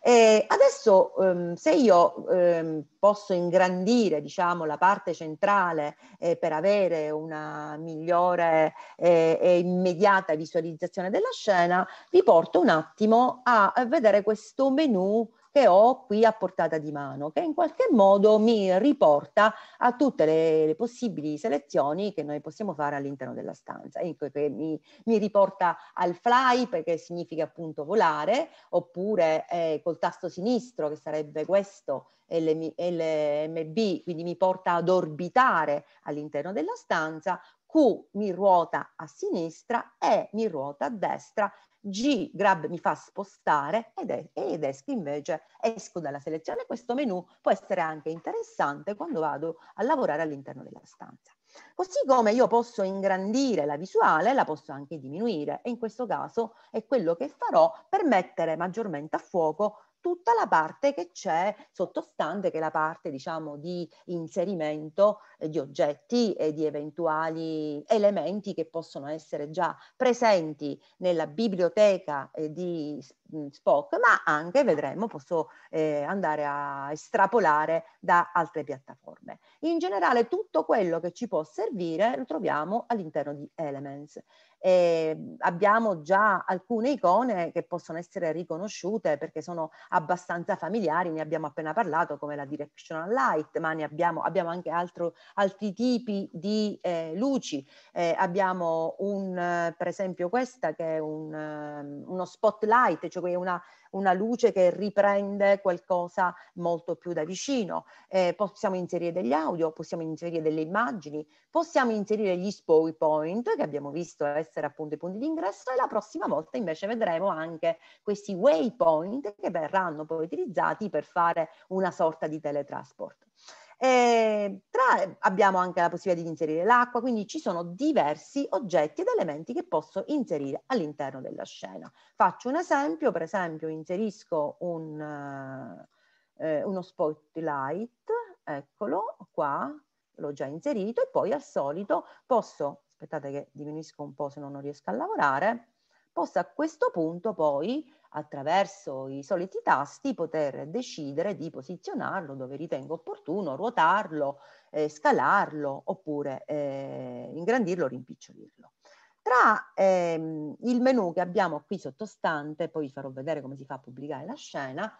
E adesso ehm, se io ehm, posso ingrandire diciamo, la parte centrale eh, per avere una migliore eh, e immediata visualizzazione della scena, vi porto un attimo a vedere questo menu che ho qui a portata di mano, che in qualche modo mi riporta a tutte le, le possibili selezioni che noi possiamo fare all'interno della stanza. e ecco che mi, mi, riporta al fly, perché significa appunto volare, oppure eh, col tasto sinistro, che sarebbe questo, LMB, quindi mi porta ad orbitare all'interno della stanza, Q mi ruota a sinistra e mi ruota a destra G grab mi fa spostare ed, è, ed esco invece, esco dalla selezione. Questo menu può essere anche interessante quando vado a lavorare all'interno della stanza. Così come io posso ingrandire la visuale, la posso anche diminuire e in questo caso è quello che farò per mettere maggiormente a fuoco tutta la parte che c'è sottostante, che è la parte diciamo di inserimento eh, di oggetti e di eventuali elementi che possono essere già presenti nella biblioteca eh, di mm, Spock, ma anche vedremo, posso eh, andare a estrapolare da altre piattaforme. In generale tutto quello che ci può servire lo troviamo all'interno di Elements eh, abbiamo già alcune icone che possono essere riconosciute perché sono abbastanza familiari, ne abbiamo appena parlato come la directional light, ma ne abbiamo, abbiamo anche altro, altri tipi di eh, luci, eh, abbiamo un, per esempio questa che è un, ehm, uno spotlight, cioè una, una luce che riprende qualcosa molto più da vicino. Eh, possiamo inserire degli audio, possiamo inserire delle immagini, possiamo inserire gli spoil point che abbiamo visto essere essere appunto i punti di ingresso e la prossima volta invece vedremo anche questi waypoint che verranno poi utilizzati per fare una sorta di teletrasport. E tra, abbiamo anche la possibilità di inserire l'acqua, quindi ci sono diversi oggetti ed elementi che posso inserire all'interno della scena. Faccio un esempio, per esempio inserisco un, eh, uno spotlight, eccolo qua, l'ho già inserito e poi al solito posso aspettate che diminuisco un po' se no non riesco a lavorare, posso a questo punto poi attraverso i soliti tasti poter decidere di posizionarlo dove ritengo opportuno, ruotarlo, eh, scalarlo oppure eh, ingrandirlo rimpicciolirlo. Tra ehm, il menu che abbiamo qui sottostante, poi vi farò vedere come si fa a pubblicare la scena,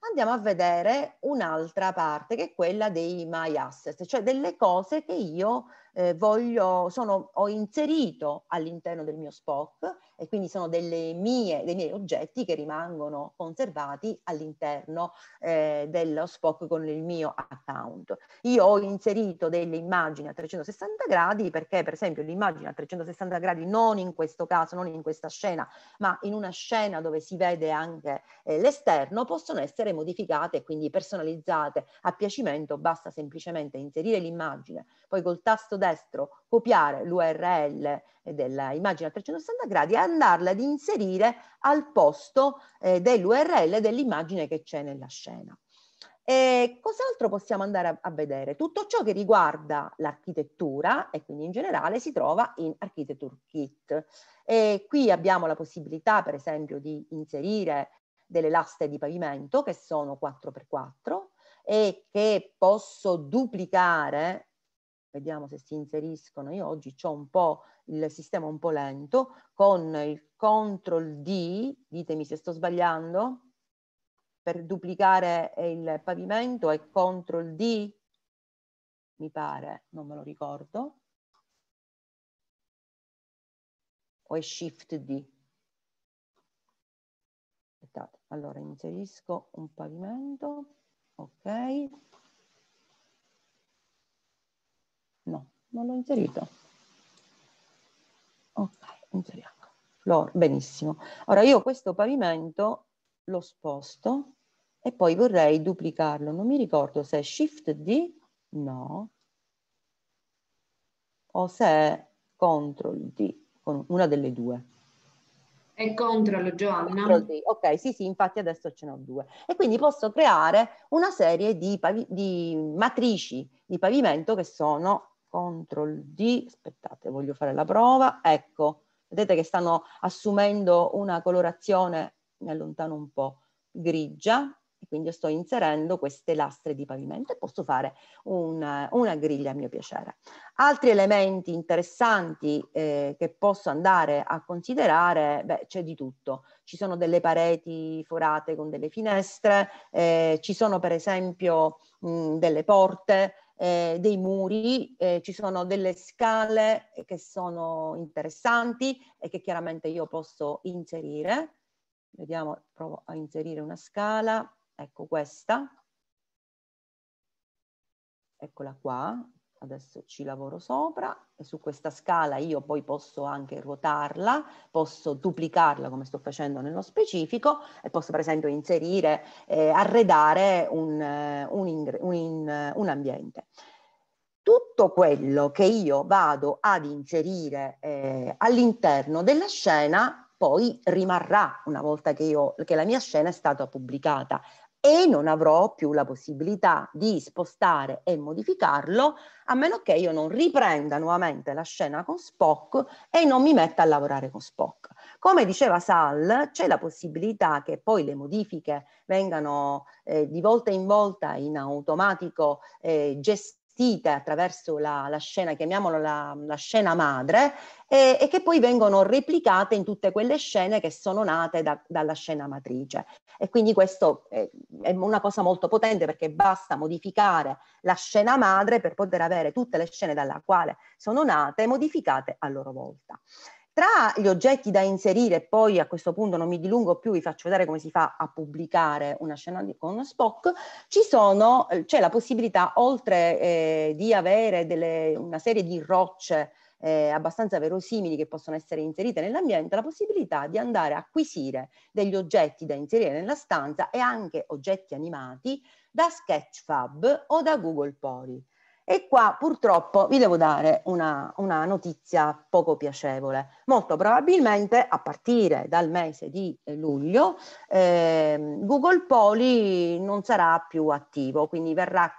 andiamo a vedere un'altra parte che è quella dei My Assets, cioè delle cose che io eh, voglio, sono, ho inserito all'interno del mio SPOC e quindi sono mie, dei miei oggetti che rimangono conservati all'interno eh, dello SPOC con il mio account. Io ho inserito delle immagini a 360 gradi perché per esempio l'immagine a 360 gradi non in questo caso, non in questa scena, ma in una scena dove si vede anche eh, l'esterno possono essere modificate e quindi personalizzate a piacimento, basta semplicemente inserire l'immagine, poi col tasto destro destro copiare l'URL eh, dell'immagine a 360 gradi e andarla ad inserire al posto eh, dell'URL dell'immagine che c'è nella scena. E cos'altro possiamo andare a, a vedere? Tutto ciò che riguarda l'architettura e quindi in generale si trova in Architecture Kit. E qui abbiamo la possibilità per esempio di inserire delle laste di pavimento che sono 4x4 e che posso duplicare vediamo se si inseriscono, io oggi ho un po' il sistema un po' lento, con il CTRL D, ditemi se sto sbagliando, per duplicare il pavimento è CTRL D, mi pare, non me lo ricordo, o è Shift D? Aspettate, allora inserisco un pavimento, ok, No, non l'ho inserito. Ok, inseriamo. Floor, benissimo. Ora io questo pavimento lo sposto e poi vorrei duplicarlo. Non mi ricordo se è Shift D, no, o se è Ctrl D, con una delle due. È Ctrl Giovanna. Ctrl D. Ok, sì, sì, infatti adesso ce ne ho due. E quindi posso creare una serie di, di matrici di pavimento che sono CTRL D, aspettate, voglio fare la prova, ecco, vedete che stanno assumendo una colorazione, mi allontano un po', grigia, quindi sto inserendo queste lastre di pavimento e posso fare una, una griglia a mio piacere. Altri elementi interessanti eh, che posso andare a considerare, beh c'è di tutto, ci sono delle pareti forate con delle finestre, eh, ci sono per esempio mh, delle porte, eh, dei muri, eh, ci sono delle scale che sono interessanti e che chiaramente io posso inserire. Vediamo, provo a inserire una scala, ecco questa, eccola qua, adesso ci lavoro sopra e su questa scala io poi posso anche ruotarla, posso duplicarla come sto facendo nello specifico e posso per esempio inserire, eh, arredare un, eh, un, un, un, ambiente. Tutto quello che io vado ad inserire eh, all'interno della scena poi rimarrà una volta che, io, che la mia scena è stata pubblicata e non avrò più la possibilità di spostare e modificarlo a meno che io non riprenda nuovamente la scena con Spock e non mi metta a lavorare con Spock. Come diceva Sal, c'è la possibilità che poi le modifiche vengano eh, di volta in volta in automatico eh, gestite gestite attraverso la, la scena, chiamiamola la, la scena madre, e, e, che poi vengono replicate in tutte quelle scene che sono nate da, dalla scena matrice. E quindi questo è, è una cosa molto potente perché basta modificare la scena madre per poter avere tutte le scene dalla quale sono nate modificate a loro volta. Tra gli oggetti da inserire, poi a questo punto non mi dilungo più, vi faccio vedere come si fa a pubblicare una scena con Spock, eh, c'è cioè la possibilità, oltre eh, di avere delle, una serie di rocce eh, abbastanza verosimili che possono essere inserite nell'ambiente, la possibilità di andare a acquisire degli oggetti da inserire nella stanza e anche oggetti animati da Sketchfab o da Google Poly. E qua purtroppo vi devo dare una, una, notizia poco piacevole. Molto probabilmente a partire dal mese di luglio eh, Google Poli non sarà più attivo, quindi verrà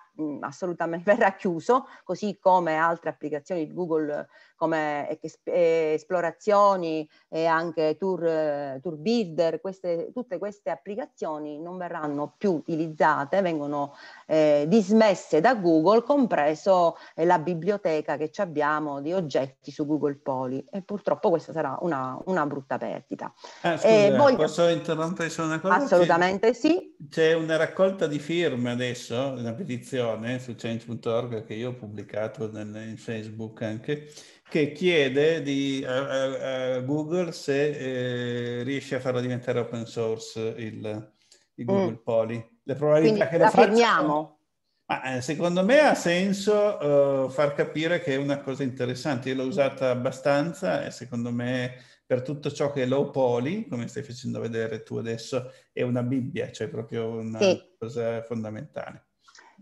assolutamente verrà chiuso, così come altre applicazioni di Google come esplorazioni e anche tour, tour builder, queste, tutte queste applicazioni non verranno più utilizzate, vengono eh, dismesse da Google, compreso eh, la biblioteca che abbiamo di oggetti su Google Poli e purtroppo questa sarà una, una brutta perdita. Ah, eh, eh, scusa, voglio... Posso interrompere su una cosa? Assolutamente sì. C'è una raccolta di firme adesso, una petizione su change.org che io ho pubblicato nel, in Facebook anche, che chiede di, a, eh, a, eh, eh, Google se eh, riesce a farlo diventare open source il, il mm. Google mm. Poly. Le probabilità Quindi che lo faccia... Ma secondo me ha senso uh, far capire che è una cosa interessante. Io l'ho mm. usata abbastanza e secondo me per tutto ciò che è low poly, come stai facendo vedere tu adesso, è una Bibbia, cioè proprio una sì. cosa fondamentale.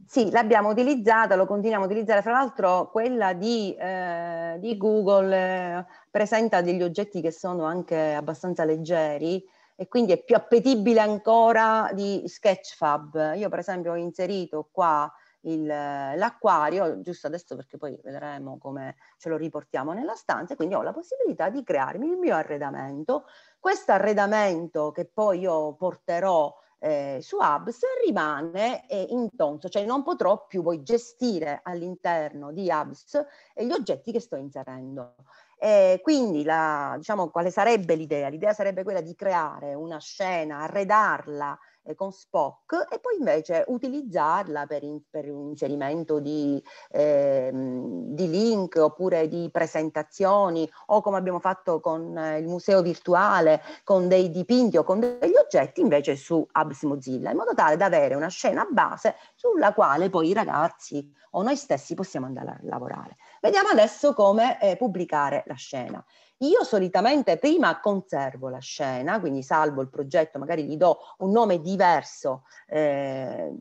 Sì, l'abbiamo utilizzata, lo continuiamo a utilizzare, fra l'altro quella di, eh, di Google eh, presenta degli oggetti che sono anche abbastanza leggeri e quindi è più appetibile ancora di Sketchfab. Io per esempio ho inserito qua l'acquario, giusto adesso perché poi vedremo come ce lo riportiamo nella stanza, e quindi ho la possibilità di crearmi il mio arredamento. Questo arredamento che poi io porterò eh, Hubs rimane eh, intonso, cioè non potrò più poi gestire all'interno di Hubs eh, gli oggetti che sto inserendo. Eh, quindi la, diciamo, quale sarebbe l'idea? L'idea sarebbe quella di creare una scena, arredarla eh, con Spock e poi invece utilizzarla per, in, per un inserimento di, eh, di, link oppure di presentazioni o come abbiamo fatto con eh, il museo virtuale, con dei dipinti o con degli oggetti invece su Abs Mozilla, in modo tale da avere una scena base sulla quale poi i ragazzi o noi stessi possiamo andare a lavorare. Vediamo adesso come eh, pubblicare la scena. Io solitamente prima conservo la scena, quindi salvo il progetto, magari gli do un nome diverso. Eh,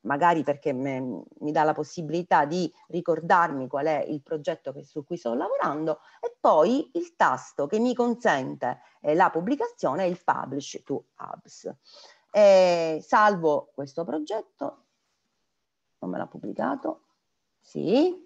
magari perché me, mi dà la possibilità di ricordarmi qual è il progetto che, su cui sto lavorando e poi il tasto che mi consente eh, la pubblicazione è il Publish to Hubs. E salvo questo progetto, non me l'ha pubblicato, sì,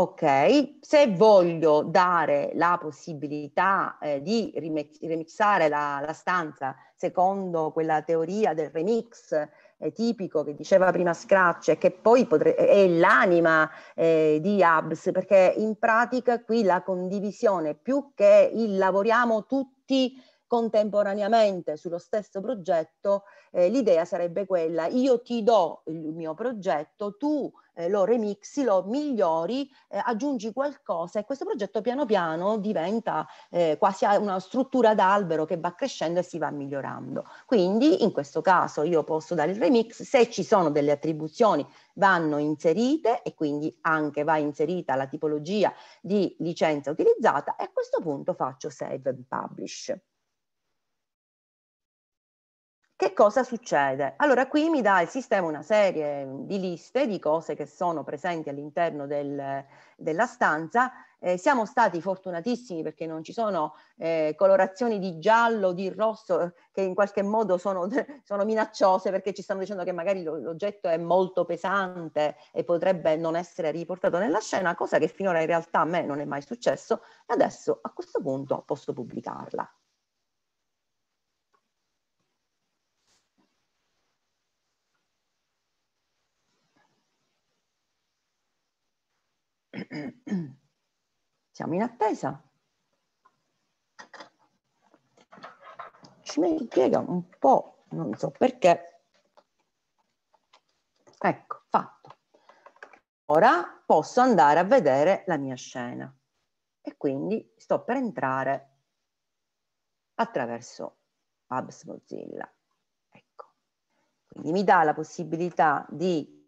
Ok, se voglio dare la possibilità eh, di remixare la, la, stanza secondo quella teoria del remix eh, tipico che diceva prima Scratch e che poi potre- è l'anima eh, di Hubs, perché in pratica qui la condivisione più che il lavoriamo tutti contemporaneamente sullo stesso progetto, eh, l'idea sarebbe quella, io ti do il mio progetto, tu eh, lo remixi, lo migliori, eh, aggiungi qualcosa e questo progetto piano piano diventa eh, quasi una struttura d'albero che va crescendo e si va migliorando. Quindi in questo caso io posso dare il remix, se ci sono delle attribuzioni vanno inserite e quindi anche va inserita la tipologia di licenza utilizzata e a questo punto faccio save and publish. Che cosa succede? Allora qui mi dà il sistema una serie di liste di cose che sono presenti all'interno del, della stanza. Eh, siamo stati fortunatissimi perché non ci sono eh, colorazioni di giallo, di rosso eh, che in qualche modo sono, sono minacciose perché ci stanno dicendo che magari l'oggetto è molto pesante e potrebbe non essere riportato nella scena, cosa che finora in realtà a me non è mai successo e adesso a questo punto posso pubblicarla. Siamo in attesa. Ci impiega un po', non so perché. Ecco, fatto. Ora posso andare a vedere la mia scena. E quindi sto per entrare attraverso Hubs Mozilla. Ecco. Quindi mi dà la possibilità di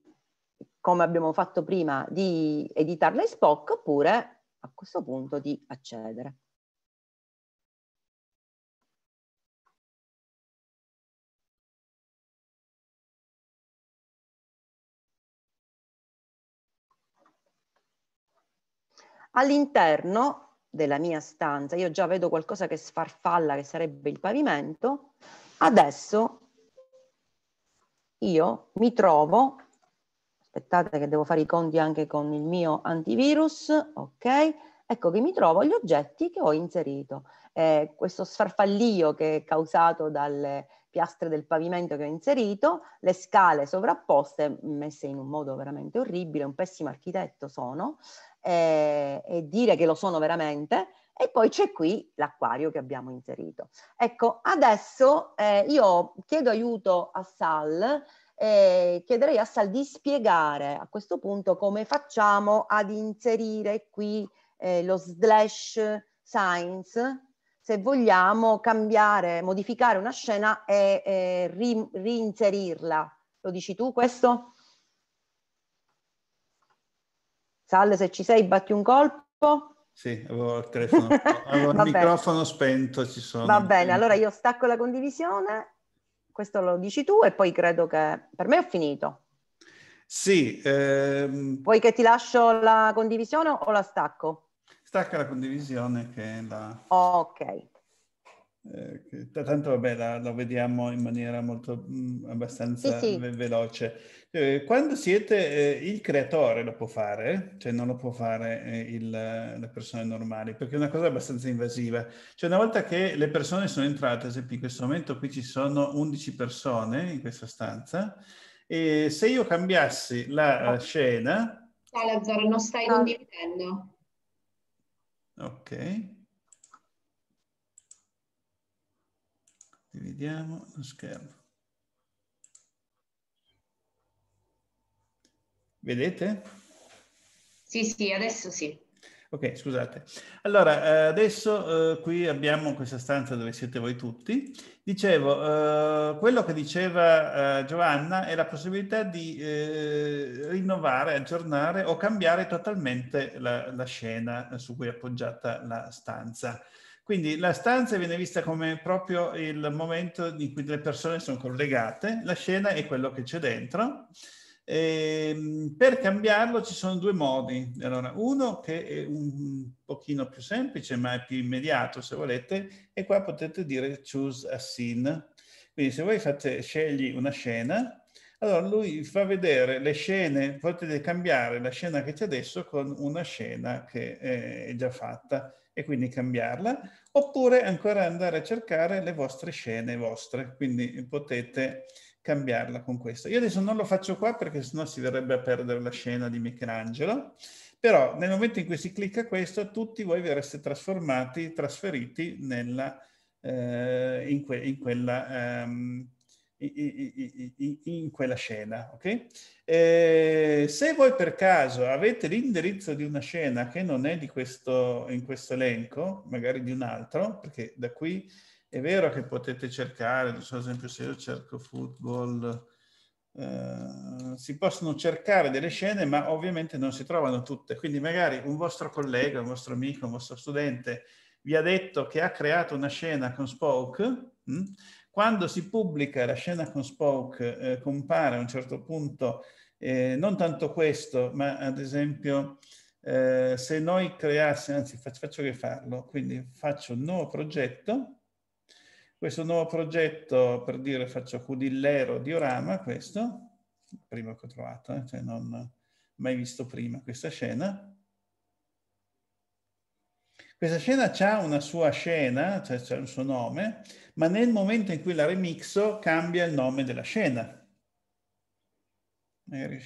come abbiamo fatto prima, di editarla in Spock oppure a questo punto di accedere. All'interno della mia stanza, io già vedo qualcosa che sfarfalla, che sarebbe il pavimento, adesso io mi trovo aspettate che devo fare i conti anche con il mio antivirus, ok? Ecco che mi trovo gli oggetti che ho inserito. Eh, questo sfarfallio che è causato dalle piastre del pavimento che ho inserito, le scale sovrapposte messe in un modo veramente orribile, un pessimo architetto sono, eh, e dire che lo sono veramente, e poi c'è qui l'acquario che abbiamo inserito. Ecco, adesso eh, io chiedo aiuto a Sal e chiederei a Sal di spiegare a questo punto come facciamo ad inserire qui eh, lo slash science se vogliamo cambiare, modificare una scena e eh, ri, reinserirla. Lo dici tu questo? Sal, se ci sei, batti un colpo. Sì, avevo il telefono, avevo il microfono spento, ci sono. Va bene, allora io stacco la condivisione questo lo dici tu e poi credo che per me ho finito. Sì. Ehm... Vuoi che ti lascio la condivisione o la stacco? Stacca la condivisione che è la... Ok. Eh, tanto vabbè, la, la, vediamo in maniera molto mh, abbastanza sì, sì. Ve- veloce. Eh, quando siete eh, il creatore lo può fare, cioè non lo può fare eh, il, le persone normali, perché è una cosa abbastanza invasiva. Cioè una volta che le persone sono entrate, ad esempio in questo momento qui ci sono 11 persone in questa stanza, e se io cambiassi la no. Eh, ah. scena... Salazar, non stai ah. no. condividendo. Ok. Dividiamo lo schermo. Vedete? Sì, sì, adesso sì. Ok, scusate. Allora, eh, adesso eh, qui abbiamo questa stanza dove siete voi tutti. Dicevo, eh, quello che diceva eh, Giovanna è la possibilità di eh, rinnovare, aggiornare o cambiare totalmente la, la scena su cui è appoggiata la stanza. Quindi la stanza viene vista come proprio il momento in cui le persone sono collegate, la scena è quello che c'è dentro. E ehm, per cambiarlo ci sono due modi. Allora, uno che è un pochino più semplice, ma è più immediato, se volete, e qua potete dire choose a scene. Quindi se voi fate, scegli una scena, allora lui fa vedere le scene, potete cambiare la scena che c'è adesso con una scena che eh, è già fatta e quindi cambiarla, oppure ancora andare a cercare le vostre scene vostre, quindi potete cambiarla con questo. Io adesso non lo faccio qua perché sennò si verrebbe a perdere la scena di Michelangelo, però nel momento in cui si clicca questo tutti voi verreste trasformati, trasferiti nella, eh, in, que in, quella... Ehm, in quella scena. Okay? Eh, se voi per caso avete l'indirizzo di una scena che non è di questo, in questo elenco, magari di un altro, perché da qui è vero che potete cercare, non so, ad esempio se io cerco football, eh, si possono cercare delle scene, ma ovviamente non si trovano tutte. Quindi magari un vostro collega, un vostro amico, un vostro studente vi ha detto che ha creato una scena con Spoke, mh? Hm? Quando si pubblica la scena con Spoke, eh, compare a un certo punto eh, non tanto questo, ma ad esempio eh, se noi creassimo, anzi faccio, faccio che farlo, quindi faccio un nuovo progetto, questo nuovo progetto, per dire, faccio Cudillero diorama, questo, il primo che ho trovato, eh, cioè non mai visto prima questa scena, questa scena ha una sua scena, cioè c'è un suo nome, ma nel momento in cui la remixo cambia il nome della scena. Magari,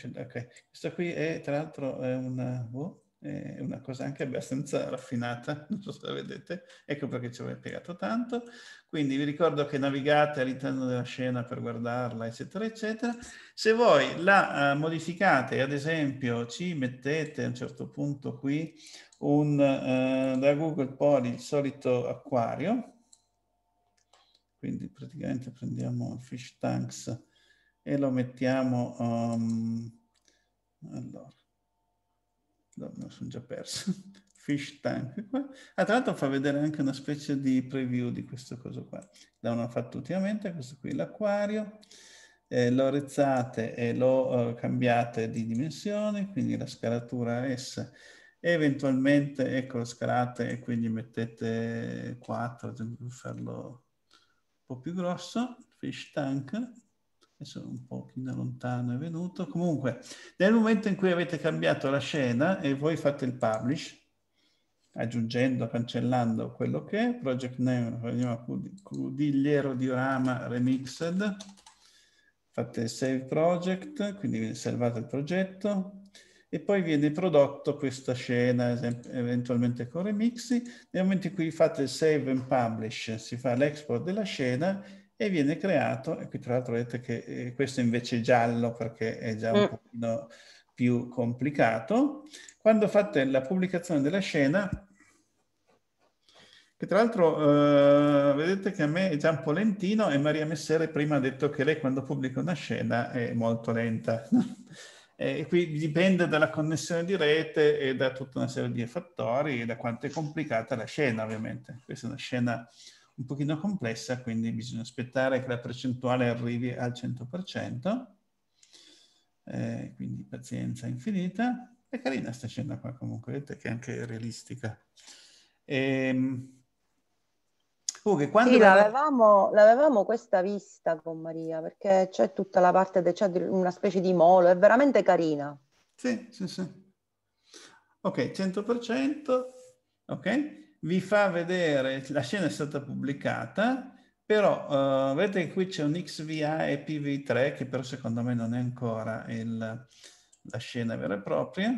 questo qui è tra l'altro una... Oh è una cosa anche abbastanza raffinata, non so se la vedete, ecco perché ci aveva piegato tanto. Quindi vi ricordo che navigate all'interno della scena per guardarla, eccetera, eccetera. Se voi la uh, modificate, ad esempio ci mettete a un certo punto qui un, uh, da Google Poly il solito acquario, quindi praticamente prendiamo Fish Tanks e lo mettiamo... Um, allora no, no, sono già perso, Fish Tank Ah, tra l'altro fa vedere anche una specie di preview di questo coso qua. L'hanno fatto ultimamente, questo qui è l'acquario. Eh, l'ho rezzate e l'ho eh, cambiate di dimensioni, quindi la scalatura S eventualmente ecco scalate e quindi mettete 4 per farlo un po' più grosso, fish tank adesso un pochino lontano è venuto, comunque nel momento in cui avete cambiato la scena e voi fate il publish, aggiungendo, cancellando quello che è, project name, Cudigliero Diorama Remixed, fate save project, quindi viene salvato il progetto, e poi viene prodotto questa scena, eventualmente con remixi, nel momento in cui fate il save and publish, si fa l'export della scena e viene creato, e qui tra l'altro vedete che eh, questo invece è giallo perché è già un mm. pochino più complicato, quando fate la pubblicazione della scena, che tra l'altro eh, vedete che a me è già un po' lentino e Maria Messere prima ha detto che lei quando pubblica una scena è molto lenta. E qui dipende dalla connessione di rete e da tutta una serie di fattori e da quanto è complicata la scena ovviamente. Questa è una scena un pochino complessa, quindi bisogna aspettare che la percentuale arrivi al 100%, eh, quindi pazienza infinita. È carina sta scena qua comunque, vedete che è anche realistica. Ehm, e, comunque, quando sì, l'avevamo, l'avevamo questa vista con Maria, perché c'è tutta la parte, de, c'è una specie di molo, è veramente carina. Sì, sì, sì. Ok, 100%, ok? vi fa vedere, la scena è stata pubblicata, però uh, vedete che qui c'è un XVA e PV3 che però secondo me non è ancora il, la scena vera e propria.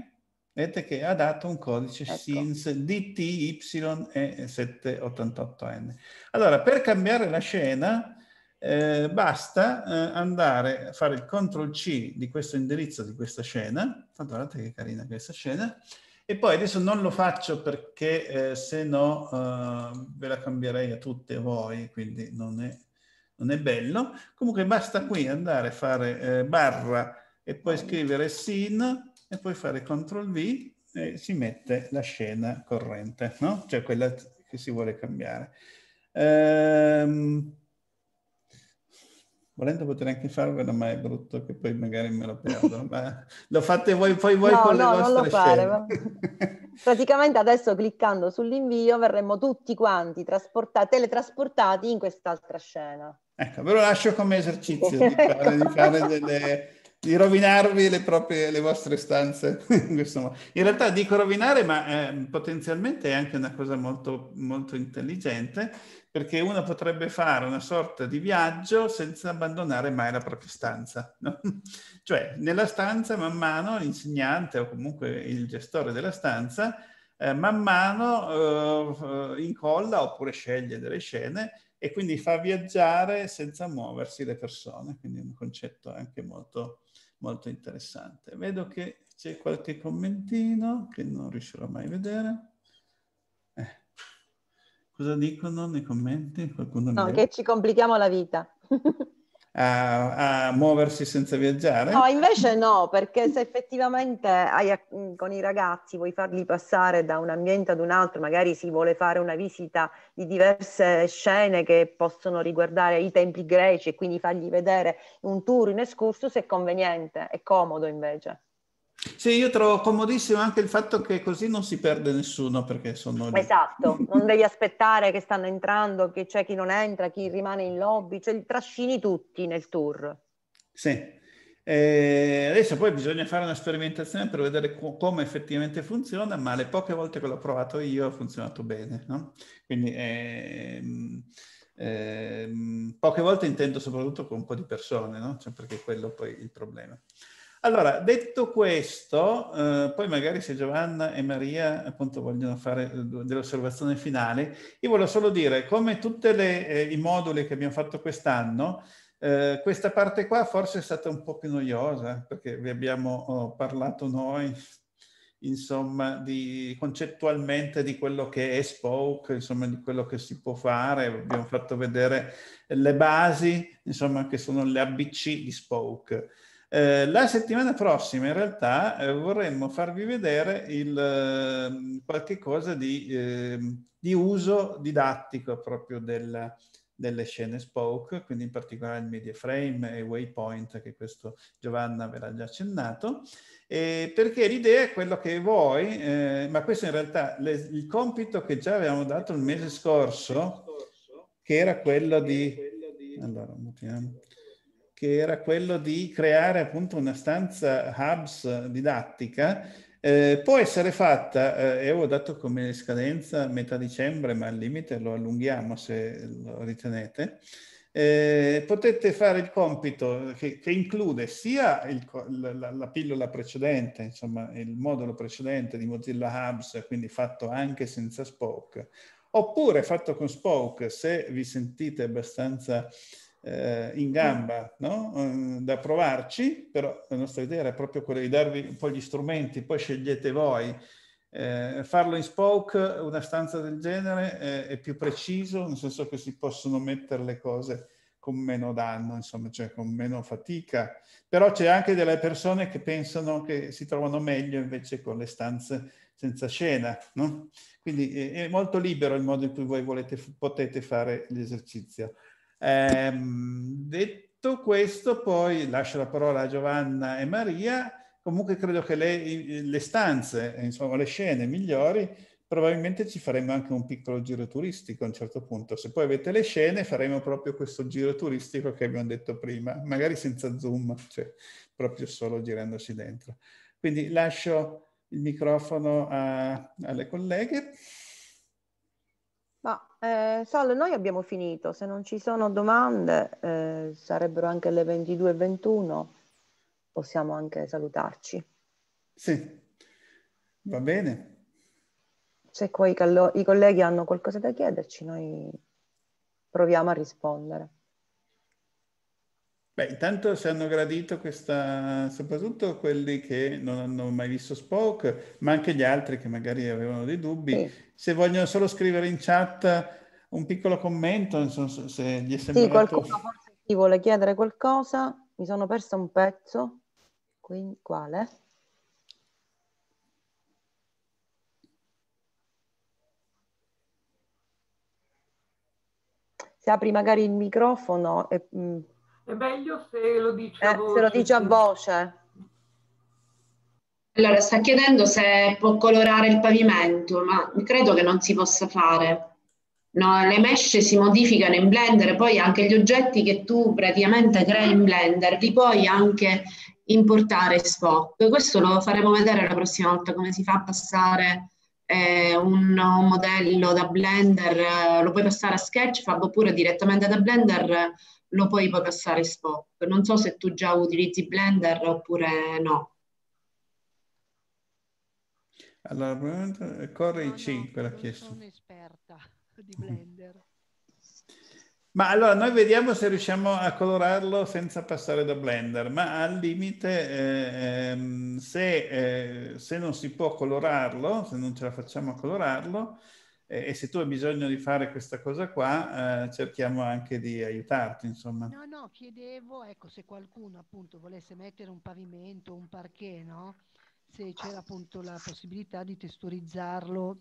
Vedete che ha dato un codice ecco. SINS dty 788 n Allora, per cambiare la scena eh, basta eh, andare a fare il CTRL C di questo indirizzo di questa scena. guardate che carina questa scena e poi adesso non lo faccio perché eh, se no eh, ve la cambierei a tutte voi, quindi non è, non è bello. Comunque basta qui andare a fare eh, barra e poi scrivere sin e poi fare CTRL V e si mette la scena corrente, no? cioè quella che si vuole cambiare. Ehm, Volendo potrei anche farvelo, ma è brutto che poi magari me lo perdo. ma lo fate voi, poi voi no, con no, le vostre fare, Praticamente adesso cliccando sull'invio verremo tutti quanti teletrasportati in quest'altra scena. Ecco, ve lo lascio come esercizio di, ecco. fare, di, fare delle, di rovinarvi le, proprie, le vostre stanze. in, in, realtà dico rovinare, ma eh, potenzialmente è anche una cosa molto, molto intelligente perché uno potrebbe fare una sorta di viaggio senza abbandonare mai la propria stanza. No? cioè, nella stanza, man mano, l'insegnante o comunque il gestore della stanza, eh, man mano eh, incolla oppure sceglie delle scene e quindi fa viaggiare senza muoversi le persone. Quindi è un concetto anche molto, molto interessante. Vedo che c'è qualche commentino che non riuscirò mai a vedere. Cosa dicono nei commenti? Qualcuno no, che ci complichiamo la vita. a, a, muoversi senza viaggiare? No, invece no, perché se effettivamente hai, con i ragazzi vuoi farli passare da un ambiente ad un altro, magari si vuole fare una visita di diverse scene che possono riguardare i tempi greci e quindi fargli vedere un tour, in escursus è conveniente, è comodo invece. Sì, io trovo comodissimo anche il fatto che così non si perde nessuno perché sono lì. Esatto, non devi aspettare che stanno entrando, che c'è chi non entra, chi rimane in lobby, cioè li trascini tutti nel tour. Sì, e eh, adesso poi bisogna fare una sperimentazione per vedere co- come effettivamente funziona, ma le poche volte che l'ho provato io ha funzionato bene, no? Quindi... Ehm... Eh, poche volte intendo soprattutto con un po' di persone, no? cioè perché quello poi è il problema. Allora, detto questo, eh, poi magari se Giovanna e Maria appunto vogliono fare eh, dell'osservazione finale, io voglio solo dire, come tutti eh, i moduli che abbiamo fatto quest'anno, eh, questa parte qua forse è stata un po' più noiosa, perché vi abbiamo oh, parlato noi, insomma, di, concettualmente di quello che è Spoke, insomma, di quello che si può fare, abbiamo fatto vedere le basi, insomma, che sono le ABC di Spoke. Eh, la settimana prossima in realtà eh, vorremmo farvi vedere il, ehm, qualche cosa di, ehm, di, uso didattico proprio del, delle scene spoke, quindi in particolare il media frame e waypoint, che questo Giovanna ve l'ha già accennato, perché l'idea è quello che voi, eh, ma questo in realtà le, il compito che già avevamo dato il mese scorso, che era quello di... Allora, mutiamo che era quello di creare appunto una stanza hubs didattica eh, può essere fatta, eh, io avevo dato come scadenza metà dicembre, ma al limite lo allunghiamo se lo ritenete. Eh, potete fare il compito che, che include sia il, la, la, pillola precedente, insomma il modulo precedente di Mozilla Hubs, quindi fatto anche senza Spoke, oppure fatto con Spoke se vi sentite abbastanza eh, in gamba no? Eh, da provarci, però la nostra idea era proprio quella di darvi un po' gli strumenti, poi scegliete voi. Eh, farlo in spoke, una stanza del genere, eh, è più preciso, nel senso che si possono mettere le cose con meno danno, insomma, cioè con meno fatica. Però c'è anche delle persone che pensano che si trovano meglio invece con le stanze senza scena, no? Quindi eh, è molto libero il modo in cui voi volete, potete fare l'esercizio. Eh, detto questo, poi lascio la parola a Giovanna e Maria. Comunque credo che le, le stanze, insomma le scene migliori, probabilmente ci faremo anche un piccolo giro turistico a un certo punto. Se poi avete le scene faremo proprio questo giro turistico che abbiamo detto prima, magari senza zoom, cioè proprio solo girandoci dentro. Quindi lascio il microfono a, alle colleghe. Ma eh, Sal, noi abbiamo finito, se non ci sono domande, eh, sarebbero anche le 22.21, possiamo anche salutarci. Sì, va bene. Se poi i colleghi hanno qualcosa da chiederci, noi proviamo a rispondere. Beh, intanto se hanno gradito questa, soprattutto quelli che non hanno mai visto Spoke, ma anche gli altri che magari avevano dei dubbi, sì. se vogliono solo scrivere in chat un piccolo commento, non so se gli è sembrato... Sì, qualcuno forse ti vuole chiedere qualcosa, mi sono persa un pezzo, quindi quale? Si apri magari il microfono e... Mm, è meglio se lo dice eh, a voce. Se lo dice a voce. Allora, sta chiedendo se può colorare il pavimento, ma credo che non si possa fare. No, le mesh si modificano in Blender, poi anche gli oggetti che tu praticamente crei in Blender li puoi anche importare spot. Questo lo faremo vedere la prossima volta come si fa a passare eh, un, modello da Blender, eh, lo puoi passare a Sketchfab oppure direttamente da Blender lo puoi poi passare SPOC. Non so se tu già utilizzi Blender oppure no. Allora, eh, corre i 5, ah, l'ha chiesto. Sono esperta di Blender. Ma allora noi vediamo se riusciamo a colorarlo senza passare da Blender, ma al limite eh, ehm, se, eh, se, non si può colorarlo, se non ce la facciamo a colorarlo, e se tu hai bisogno di fare questa cosa qua, eh, cerchiamo anche di aiutarti, insomma. No, no, chiedevo, ecco, se qualcuno appunto volesse mettere un pavimento, un parquet, no? Se c'era appunto la possibilità di testurizzarlo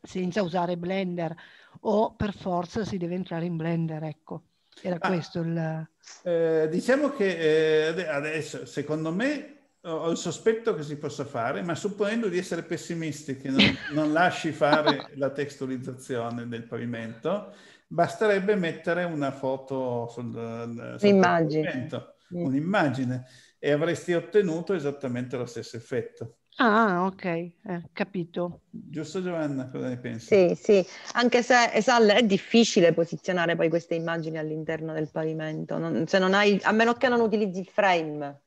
senza usare Blender o per forza si deve entrare in Blender, ecco. Era ah, questo il... Eh, diciamo che eh, adesso, secondo me, ho il sospetto che si possa fare, ma supponendo di essere pessimisti, che non, non lasci fare la texturizzazione del pavimento, basterebbe mettere una foto sul, eh, sul pavimento, mm. un'immagine, e avresti ottenuto esattamente lo stesso effetto. Ah, ok, eh, capito. Giusto Giovanna, cosa ne pensi? Sì, sì, anche se eh, Sal, è difficile posizionare poi queste immagini all'interno del pavimento, non, se non hai, a meno che non utilizzi il frame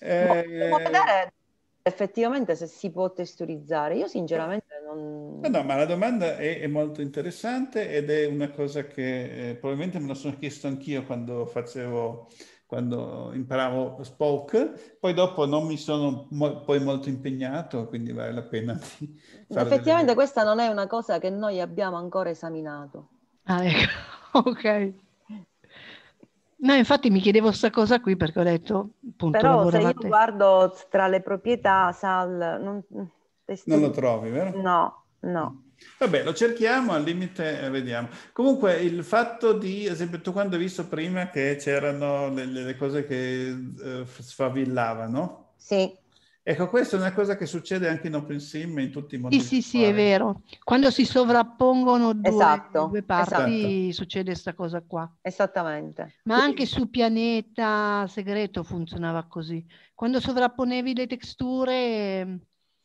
eh... effettivamente se si può texturizzare. Io sinceramente non... No, no ma la domanda è, è, molto interessante ed è una cosa che eh, probabilmente me la sono chiesto anch'io quando facevo quando imparavo Spoke, poi dopo non mi sono mo- poi molto impegnato, quindi vale la pena di fare Effettivamente delle... questa non è una cosa che noi abbiamo ancora esaminato. Ah, ecco. ok. No, infatti mi chiedevo questa cosa qui perché ho detto, appunto, Però se io guardo tra le proprietà, Sal, non, non lo trovi, vero? No, no. Vabbè, lo cerchiamo, al limite vediamo. Comunque il fatto di, ad esempio, tu quando hai visto prima che c'erano le, le cose che eh, sfavillavano? Sì. Ecco, questa è una cosa che succede anche in OpenSim in tutti i modi. Sì, sì, sì, è vero. Quando si sovrappongono due, esatto. due parti esatto. succede questa cosa qua. Esattamente. Ma anche su Pianeta Segreto funzionava così. Quando sovrapponevi le texture ehm,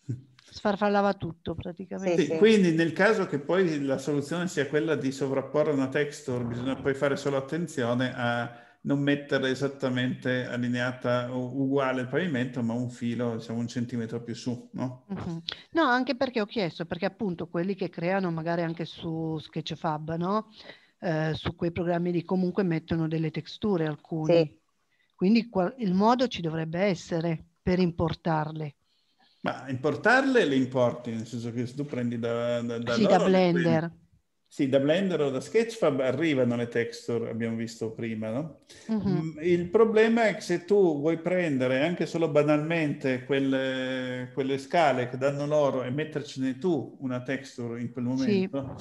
sfarfallava tutto praticamente. Sì, sì. Quindi nel caso che poi la soluzione sia quella di sovrapporre una texture, bisogna poi fare solo attenzione a non mettere esattamente allineata uguale al pavimento, ma un filo, diciamo, un centimetro più su, no? Uh-huh. No, anche perché ho chiesto, perché appunto quelli che creano magari anche su Sketchfab, no? Eh, su quei programmi lì comunque mettono delle texture alcune. Sì. Quindi qual- il modo ci dovrebbe essere per importarle. Ma importarle le importi, nel senso che se tu prendi da, da, da, sì, da Blender. Quindi sì, da Blender o da Sketchfab arrivano le texture, abbiamo visto prima, no? Uh-huh. Il problema è che se tu vuoi prendere anche solo banalmente quelle, quelle scale che danno loro e mettercene tu una texture in quel momento,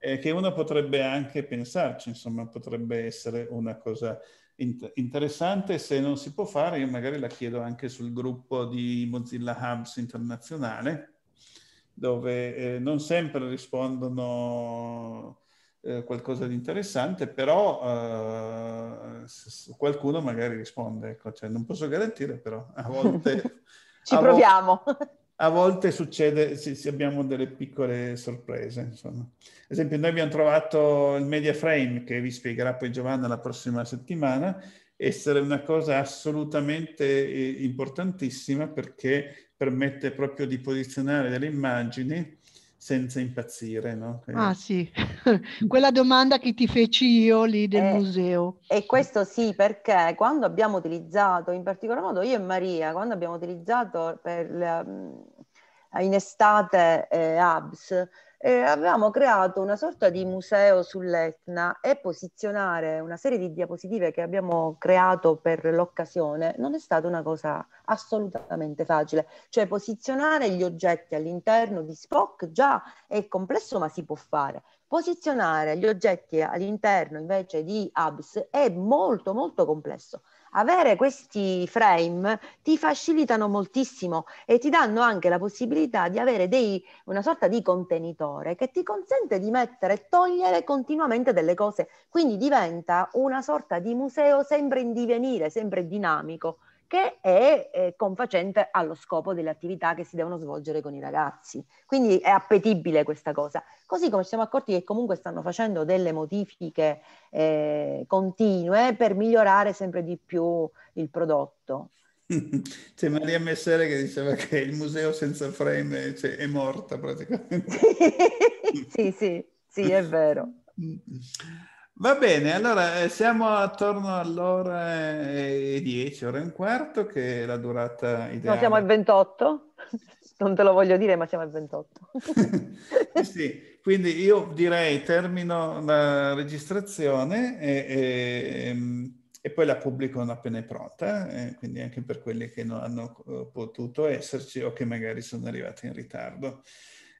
sì. che uno potrebbe anche pensarci, insomma, potrebbe essere una cosa in- interessante. Se non si può fare, io magari la chiedo anche sul gruppo di Mozilla Hubs internazionale, dove eh, non sempre rispondono eh, qualcosa di interessante, però eh, qualcuno magari risponde, ecco, cioè, non posso garantire, però a volte... Ci a proviamo. Volte, a volte succede, sì, sì, abbiamo delle piccole sorprese, insomma. Ad esempio, noi abbiamo trovato il media frame, che vi spiegherà poi Giovanna la prossima settimana, essere una cosa assolutamente eh, importantissima perché permette proprio di posizionare delle immagini senza impazzire, no? Quindi... Ah sì, quella domanda che ti feci io lì del eh, museo. E questo sì, perché quando abbiamo utilizzato, in particolar modo io e Maria, quando abbiamo utilizzato per, mm, in estate eh, Abs, eh, avevamo creato una sorta di museo sull'Etna e posizionare una serie di diapositive che abbiamo creato per l'occasione non è stata una cosa assolutamente facile, cioè posizionare gli oggetti all'interno di Spock già è complesso ma si può fare. Posizionare gli oggetti all'interno invece di Abs è molto molto complesso avere questi frame ti facilitano moltissimo e ti danno anche la possibilità di avere dei, una sorta di contenitore che ti consente di mettere e togliere continuamente delle cose, quindi diventa una sorta di museo sempre in divenire, sempre dinamico che è eh, confacente allo scopo delle attività che si devono svolgere con i ragazzi. Quindi è appetibile questa cosa. Così come ci siamo accorti che comunque stanno facendo delle modifiche eh, continue per migliorare sempre di più il prodotto. C'è Maria Messere che diceva che il museo senza frame cioè, è morta praticamente. sì, sì, sì, è vero. Mm. Va bene, allora eh, siamo attorno all'ora e dieci, ora e un quarto, che è la durata ideale. No, siamo al 28? Non te lo voglio dire, ma siamo al 28. sì, quindi io direi termino la registrazione e, e, ehm, e poi la pubblico appena è pronta, eh, quindi anche per quelli che non hanno eh, potuto esserci o che magari sono arrivati in ritardo.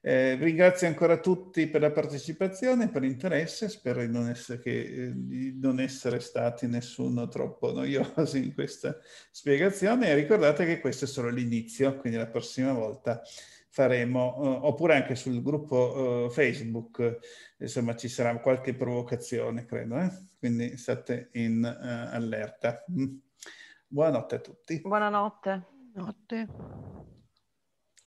Eh, ringrazio ancora tutti per la partecipazione, per l'interesse, spero di non, essere, che, eh, di non essere stati nessuno troppo noiosi in questa spiegazione e ricordate che questo è solo l'inizio, quindi la prossima volta faremo, eh, oppure anche sul gruppo eh, Facebook, insomma ci sarà qualche provocazione, credo, eh? quindi state in eh, allerta. Mm. Buonanotte a tutti. Buonanotte. Notte.